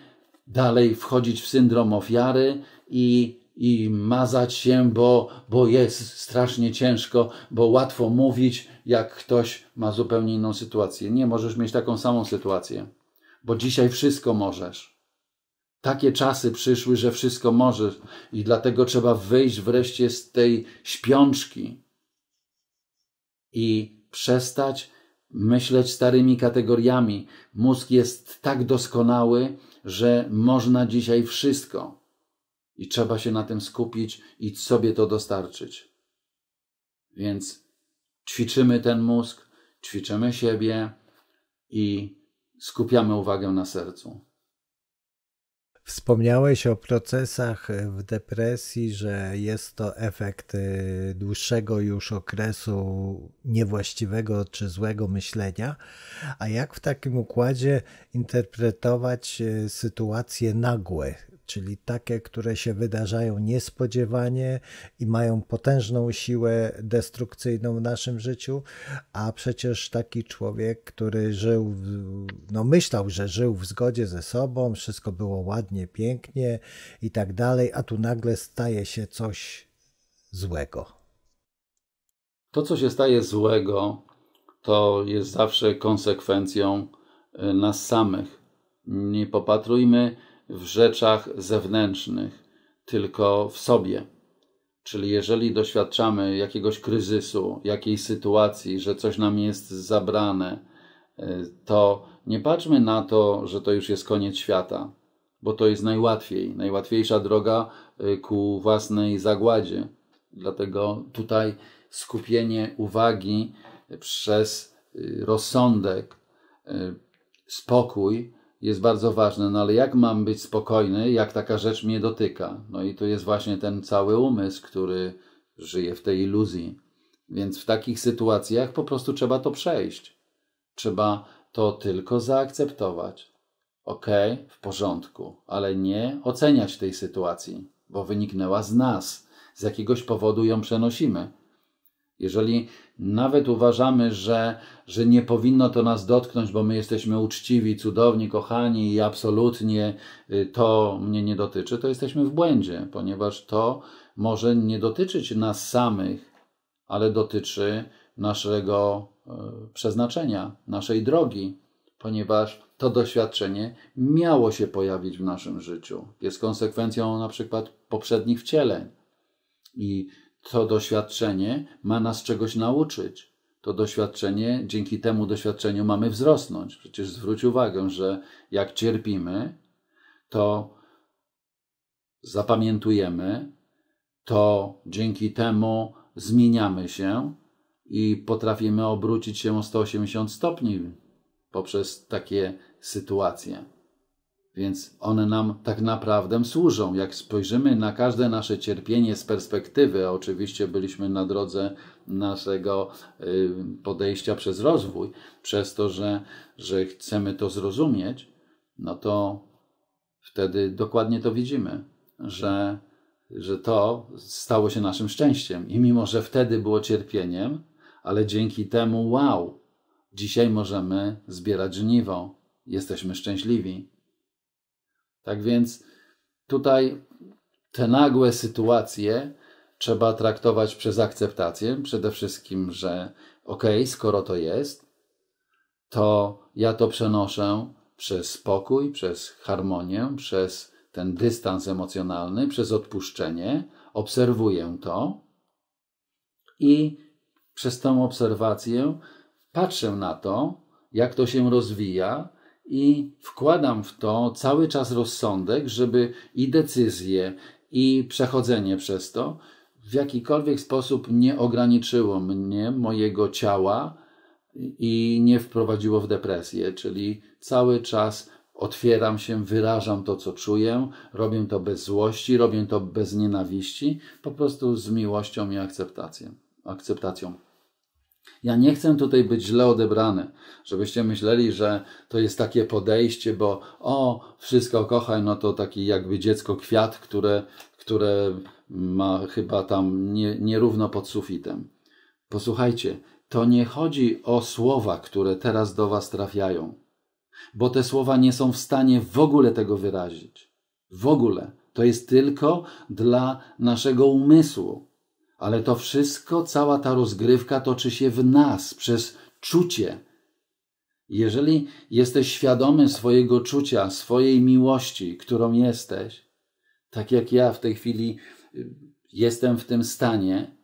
dalej wchodzić w syndrom ofiary i i mazać się, bo, bo jest strasznie ciężko, bo łatwo mówić, jak ktoś ma zupełnie inną sytuację. Nie możesz mieć taką samą sytuację, bo dzisiaj wszystko możesz. Takie czasy przyszły, że wszystko możesz, i dlatego trzeba wyjść wreszcie z tej śpiączki i przestać myśleć starymi kategoriami. Mózg jest tak doskonały, że można dzisiaj wszystko. I trzeba się na tym skupić i sobie to dostarczyć. Więc ćwiczymy ten mózg, ćwiczymy siebie i skupiamy uwagę na sercu. Wspomniałeś o procesach w depresji, że jest to efekt y, dłuższego już okresu niewłaściwego czy złego myślenia. A jak w takim układzie interpretować y, sytuacje nagłe, czyli takie, które się wydarzają niespodziewanie i mają potężną siłę destrukcyjną w naszym życiu, a przecież taki człowiek, który żył, no myślał, że żył w zgodzie ze sobą, wszystko było ładnie, pięknie i tak dalej, a tu nagle staje się coś złego. To, co się staje złego, to jest zawsze konsekwencją y, nas samych. Nie popatrujmy w rzeczach zewnętrznych, tylko w sobie. Czyli jeżeli doświadczamy jakiegoś kryzysu, jakiejś sytuacji, że coś nam jest zabrane, y, to nie patrzmy na to, że to już jest koniec świata, bo to jest najłatwiej, najłatwiejsza droga y, ku własnej zagładzie. Dlatego tutaj skupienie uwagi przez y, rozsądek, spokój jest bardzo ważne, no ale jak mam być spokojny, jak taka rzecz mnie dotyka? No i to jest właśnie ten cały umysł, który żyje w tej iluzji. Więc w takich sytuacjach po prostu trzeba to przejść. Trzeba to tylko zaakceptować. Ok, w porządku, ale nie oceniać tej sytuacji, bo wyniknęła z nas. Z jakiegoś powodu ją przenosimy. Jeżeli nawet uważamy, że, że nie powinno to nas dotknąć, bo my jesteśmy uczciwi, cudowni, kochani i absolutnie y, to mnie nie dotyczy, to jesteśmy w błędzie, ponieważ to może nie dotyczyć nas samych, ale dotyczy naszego y, przeznaczenia, naszej drogi, ponieważ to doświadczenie miało się pojawić w naszym życiu. Jest konsekwencją na przykład poprzednich wcieleń. I to doświadczenie ma nas czegoś nauczyć. To doświadczenie, dzięki temu doświadczeniu mamy wzrosnąć. Przecież zwróć uwagę, że jak cierpimy, to zapamiętujemy, to dzięki temu zmieniamy się i potrafimy obrócić się o 180 stopni poprzez takie sytuacje. Więc one nam tak naprawdę służą. Jak spojrzymy na każde nasze cierpienie z perspektywy, a oczywiście byliśmy na drodze naszego y, podejścia przez rozwój, przez to, że, że chcemy to zrozumieć, no to wtedy dokładnie to widzimy, że, że to stało się naszym szczęściem. I mimo, że wtedy było cierpieniem, ale dzięki temu, wow, dzisiaj możemy zbierać żniwo. Jesteśmy szczęśliwi tak więc tutaj te nagłe sytuacje trzeba traktować przez akceptację. Przede wszystkim, że okej, okay, skoro to jest, to ja to przenoszę przez spokój, przez harmonię, przez ten dystans emocjonalny, przez odpuszczenie. Obserwuję to i przez tą obserwację patrzę na to, jak to się rozwija, i wkładam w to cały czas rozsądek, żeby i decyzje, i przechodzenie przez to w jakikolwiek sposób nie ograniczyło mnie, mojego ciała i nie wprowadziło w depresję, czyli cały czas otwieram się, wyrażam to, co czuję, robię to bez złości, robię to bez nienawiści, po prostu z miłością i akceptacją. akceptacją. Ja nie chcę tutaj być źle odebrany, żebyście myśleli, że to jest takie podejście, bo o, wszystko kochaj, no to taki jakby dziecko kwiat, które, które ma chyba tam nie, nierówno pod sufitem. Posłuchajcie, to nie chodzi o słowa, które teraz do Was trafiają, bo te słowa nie są w stanie w ogóle tego wyrazić. W ogóle. To jest tylko dla naszego umysłu. Ale to wszystko, cała ta rozgrywka toczy się w nas przez czucie. Jeżeli jesteś świadomy swojego czucia, swojej miłości, którą jesteś, tak jak ja w tej chwili y, jestem w tym stanie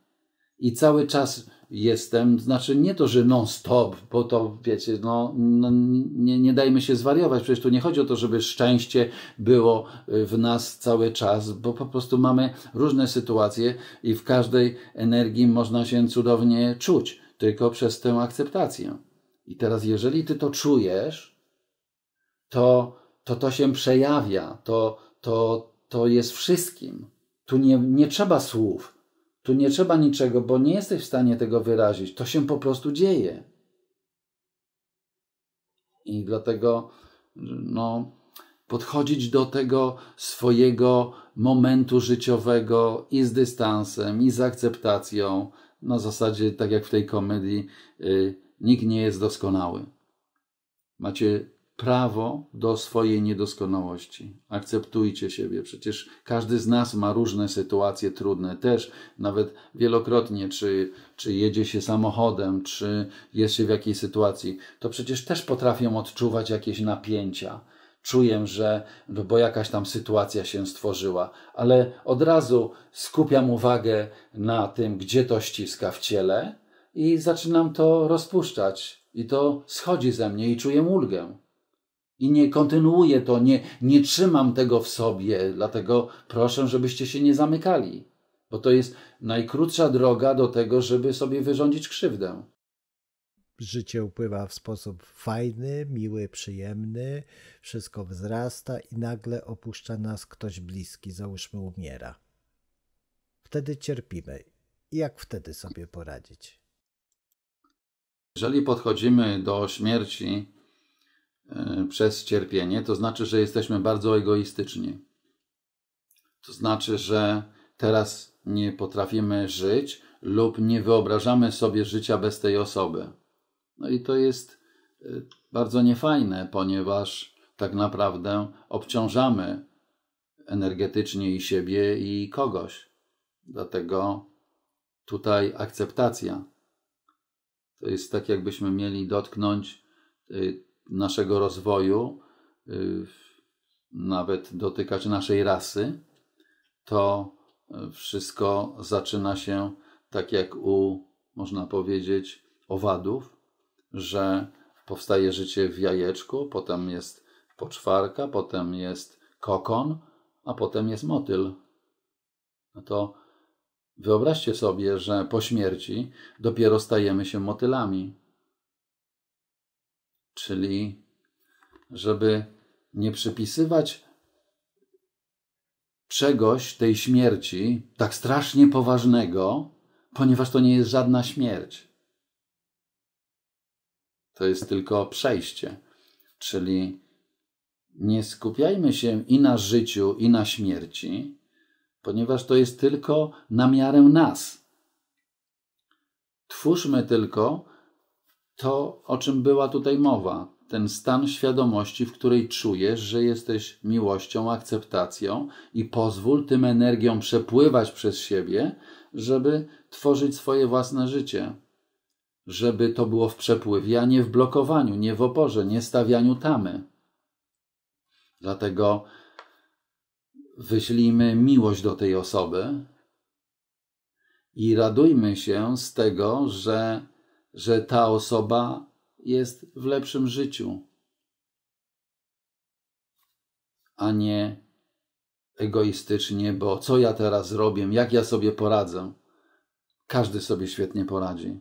i cały czas jestem, znaczy nie to, że non-stop, bo to wiecie, no, no, nie, nie dajmy się zwariować, przecież tu nie chodzi o to, żeby szczęście było y, w nas cały czas, bo po prostu mamy różne sytuacje i w każdej energii można się cudownie czuć, tylko przez tę akceptację. I teraz, jeżeli ty to czujesz, to to, to się przejawia, to, to, to jest wszystkim. Tu nie, nie trzeba słów, tu nie trzeba niczego, bo nie jesteś w stanie tego wyrazić. To się po prostu dzieje. I dlatego no, podchodzić do tego swojego momentu życiowego i z dystansem, i z akceptacją. Na zasadzie, tak jak w tej komedii, yy, nikt nie jest doskonały. Macie prawo do swojej niedoskonałości. Akceptujcie siebie. Przecież każdy z nas ma różne sytuacje trudne też, nawet wielokrotnie, czy, czy jedzie się samochodem, czy jest się w jakiejś sytuacji, to przecież też potrafię odczuwać jakieś napięcia. Czuję, że no bo jakaś tam sytuacja się stworzyła, ale od razu skupiam uwagę na tym, gdzie to ściska w ciele i zaczynam to rozpuszczać. I to schodzi ze mnie i czuję ulgę i nie kontynuuję to, nie, nie trzymam tego w sobie, dlatego proszę, żebyście się nie zamykali, bo to jest najkrótsza droga do tego, żeby sobie wyrządzić krzywdę. Życie upływa w sposób fajny, miły, przyjemny, wszystko wzrasta i nagle opuszcza nas ktoś bliski, załóżmy umiera. Wtedy cierpimy. I jak wtedy sobie poradzić? Jeżeli podchodzimy do śmierci E, przez cierpienie, to znaczy, że jesteśmy bardzo egoistyczni. To znaczy, że teraz nie potrafimy żyć lub nie wyobrażamy sobie życia bez tej osoby. No i to jest e, bardzo niefajne, ponieważ tak naprawdę obciążamy energetycznie i siebie i kogoś. Dlatego tutaj akceptacja. To jest tak, jakbyśmy mieli dotknąć e, naszego rozwoju, y, nawet dotykać naszej rasy, to y, wszystko zaczyna się tak jak u, można powiedzieć, owadów, że powstaje życie w jajeczku, potem jest poczwarka, potem jest kokon, a potem jest motyl. No to wyobraźcie sobie, że po śmierci dopiero stajemy się motylami czyli żeby nie przypisywać czegoś, tej śmierci, tak strasznie poważnego, ponieważ to nie jest żadna śmierć. To jest tylko przejście. Czyli nie skupiajmy się i na życiu, i na śmierci, ponieważ to jest tylko na miarę nas. Twórzmy tylko to, o czym była tutaj mowa, ten stan świadomości, w której czujesz, że jesteś miłością, akceptacją i pozwól tym energiom przepływać przez siebie, żeby tworzyć swoje własne życie. Żeby to było w przepływie, a nie w blokowaniu, nie w oporze, nie stawianiu tamy. Dlatego wyślijmy miłość do tej osoby i radujmy się z tego, że że ta osoba jest w lepszym życiu, a nie egoistycznie, bo co ja teraz zrobię, jak ja sobie poradzę. Każdy sobie świetnie poradzi,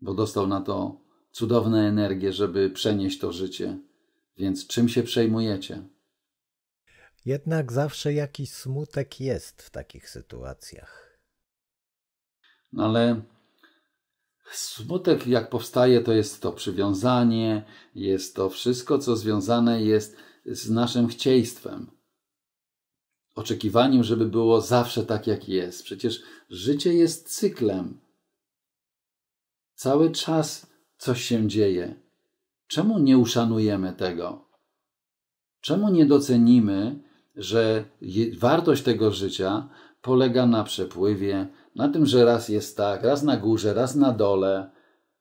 bo dostał na to cudowne energie, żeby przenieść to życie. Więc czym się przejmujecie? Jednak zawsze jakiś smutek jest w takich sytuacjach. No ale Smutek, jak powstaje, to jest to przywiązanie, jest to wszystko, co związane jest z naszym chciejstwem, Oczekiwaniem, żeby było zawsze tak, jak jest. Przecież życie jest cyklem. Cały czas coś się dzieje. Czemu nie uszanujemy tego? Czemu nie docenimy, że wartość tego życia polega na przepływie, na tym, że raz jest tak, raz na górze, raz na dole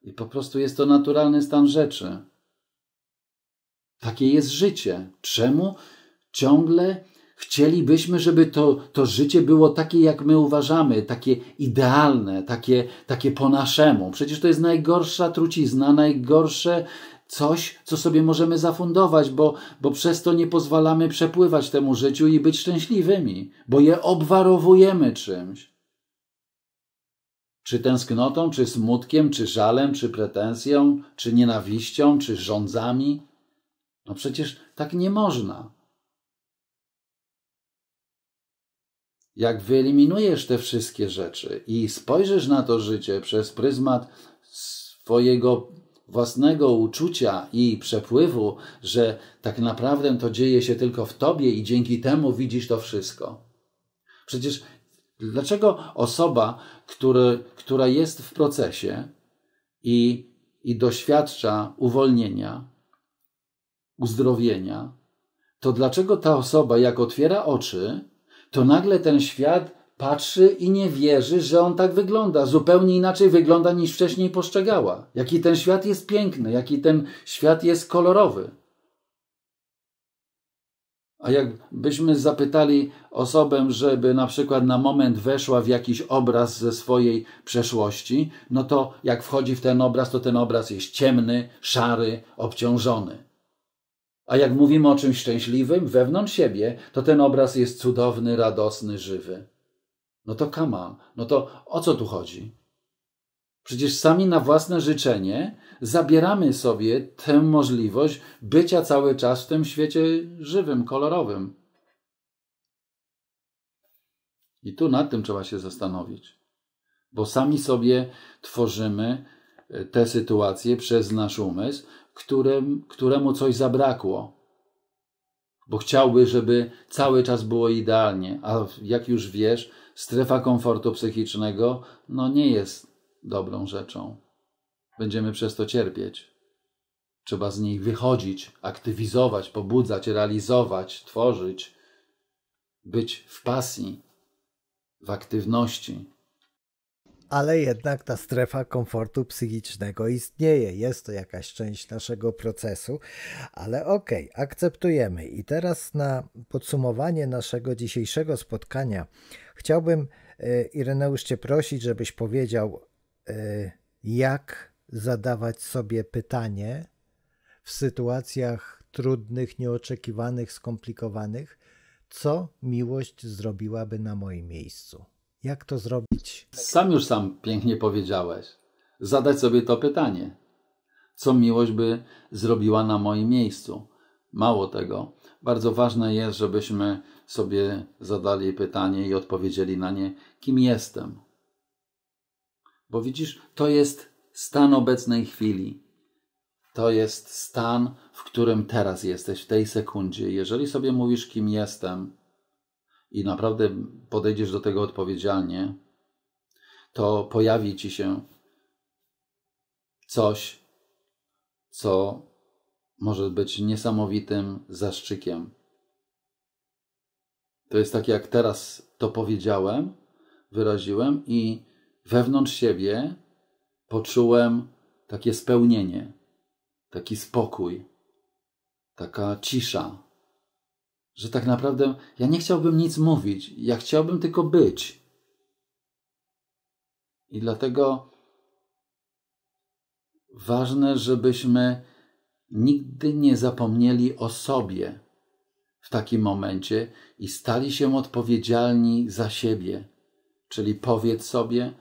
i po prostu jest to naturalny stan rzeczy. Takie jest życie. Czemu ciągle chcielibyśmy, żeby to, to życie było takie, jak my uważamy, takie idealne, takie, takie po naszemu? Przecież to jest najgorsza trucizna, najgorsze coś, co sobie możemy zafundować, bo, bo przez to nie pozwalamy przepływać temu życiu i być szczęśliwymi, bo je obwarowujemy czymś. Czy tęsknotą, czy smutkiem, czy żalem, czy pretensją, czy nienawiścią, czy rządzami? No przecież tak nie można. Jak wyeliminujesz te wszystkie rzeczy i spojrzysz na to życie przez pryzmat swojego własnego uczucia i przepływu, że tak naprawdę to dzieje się tylko w tobie i dzięki temu widzisz to wszystko. Przecież dlaczego osoba, który, która jest w procesie i, i doświadcza uwolnienia, uzdrowienia, to dlaczego ta osoba, jak otwiera oczy, to nagle ten świat patrzy i nie wierzy, że on tak wygląda. Zupełnie inaczej wygląda niż wcześniej postrzegała. Jaki ten świat jest piękny, jaki ten świat jest kolorowy. A jakbyśmy zapytali osobę, żeby na przykład na moment weszła w jakiś obraz ze swojej przeszłości, no to jak wchodzi w ten obraz, to ten obraz jest ciemny, szary, obciążony. A jak mówimy o czymś szczęśliwym wewnątrz siebie, to ten obraz jest cudowny, radosny, żywy. No to kama, no to o co tu chodzi? Przecież sami na własne życzenie zabieramy sobie tę możliwość bycia cały czas w tym świecie żywym, kolorowym. I tu nad tym trzeba się zastanowić, bo sami sobie tworzymy e, te sytuacje przez nasz umysł, którym, któremu coś zabrakło. Bo chciałby, żeby cały czas było idealnie, a jak już wiesz, strefa komfortu psychicznego no nie jest dobrą rzeczą będziemy przez to cierpieć. Trzeba z niej wychodzić, aktywizować, pobudzać, realizować, tworzyć, być w pasji, w aktywności. Ale jednak ta strefa komfortu psychicznego istnieje, jest to jakaś część naszego procesu, ale okej, okay, akceptujemy. I teraz na podsumowanie naszego dzisiejszego spotkania chciałbym, e, Ireneusz, Cię prosić, żebyś powiedział, e, jak zadawać sobie pytanie w sytuacjach trudnych, nieoczekiwanych, skomplikowanych, co miłość zrobiłaby na moim miejscu. Jak to zrobić? Sam już sam pięknie powiedziałeś. Zadać sobie to pytanie. Co miłość by zrobiła na moim miejscu? Mało tego, bardzo ważne jest, żebyśmy sobie zadali pytanie i odpowiedzieli na nie, kim jestem. Bo widzisz, to jest stan obecnej chwili. To jest stan, w którym teraz jesteś, w tej sekundzie. Jeżeli sobie mówisz, kim jestem i naprawdę podejdziesz do tego odpowiedzialnie, to pojawi ci się coś, co może być niesamowitym zaszczykiem. To jest tak, jak teraz to powiedziałem, wyraziłem, i wewnątrz siebie poczułem takie spełnienie, taki spokój, taka cisza, że tak naprawdę ja nie chciałbym nic mówić, ja chciałbym tylko być. I dlatego ważne, żebyśmy nigdy nie zapomnieli o sobie w takim momencie i stali się odpowiedzialni za siebie. Czyli powiedz sobie,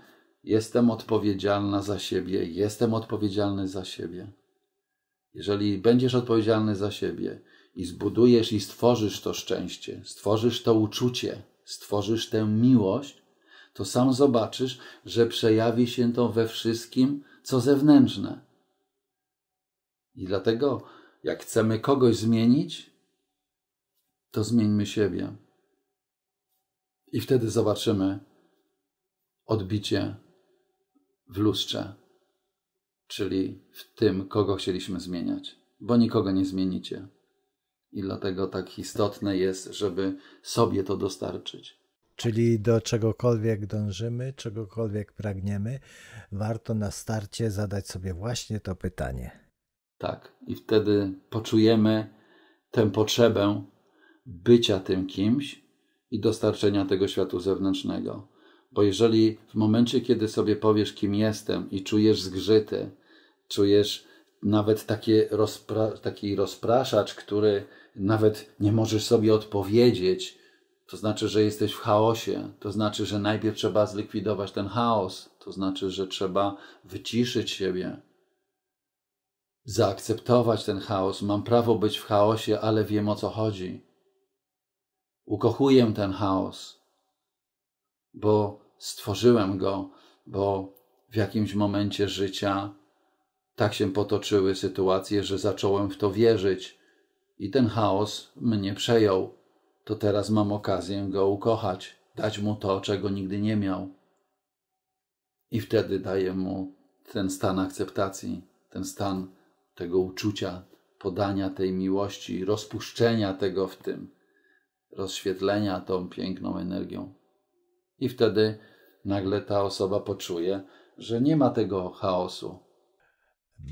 Jestem odpowiedzialna za siebie, jestem odpowiedzialny za siebie. Jeżeli będziesz odpowiedzialny za siebie i zbudujesz i stworzysz to szczęście, stworzysz to uczucie, stworzysz tę miłość, to sam zobaczysz, że przejawi się to we wszystkim, co zewnętrzne. I dlatego, jak chcemy kogoś zmienić, to zmieńmy siebie. I wtedy zobaczymy odbicie w lustrze, czyli w tym, kogo chcieliśmy zmieniać, bo nikogo nie zmienicie. I dlatego tak istotne jest, żeby sobie to dostarczyć. Czyli do czegokolwiek dążymy, czegokolwiek pragniemy, warto na starcie zadać sobie właśnie to pytanie. Tak, i wtedy poczujemy tę potrzebę bycia tym kimś i dostarczenia tego światu zewnętrznego. Bo jeżeli w momencie, kiedy sobie powiesz, kim jestem i czujesz zgrzyty, czujesz nawet takie rozpra taki rozpraszacz, który nawet nie możesz sobie odpowiedzieć, to znaczy, że jesteś w chaosie, to znaczy, że najpierw trzeba zlikwidować ten chaos, to znaczy, że trzeba wyciszyć siebie, zaakceptować ten chaos. Mam prawo być w chaosie, ale wiem o co chodzi. Ukochuję ten chaos bo stworzyłem go, bo w jakimś momencie życia tak się potoczyły sytuacje, że zacząłem w to wierzyć i ten chaos mnie przejął. To teraz mam okazję go ukochać, dać mu to, czego nigdy nie miał. I wtedy daję mu ten stan akceptacji, ten stan tego uczucia, podania tej miłości, rozpuszczenia tego w tym, rozświetlenia tą piękną energią. I wtedy nagle ta osoba poczuje, że nie ma tego chaosu.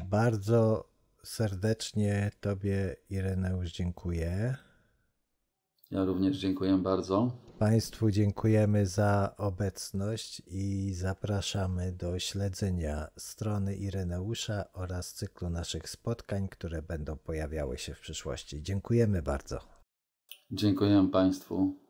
Bardzo serdecznie Tobie, Ireneusz, dziękuję. Ja również dziękuję bardzo. Państwu dziękujemy za obecność i zapraszamy do śledzenia strony Ireneusza oraz cyklu naszych spotkań, które będą pojawiały się w przyszłości. Dziękujemy bardzo. Dziękuję Państwu.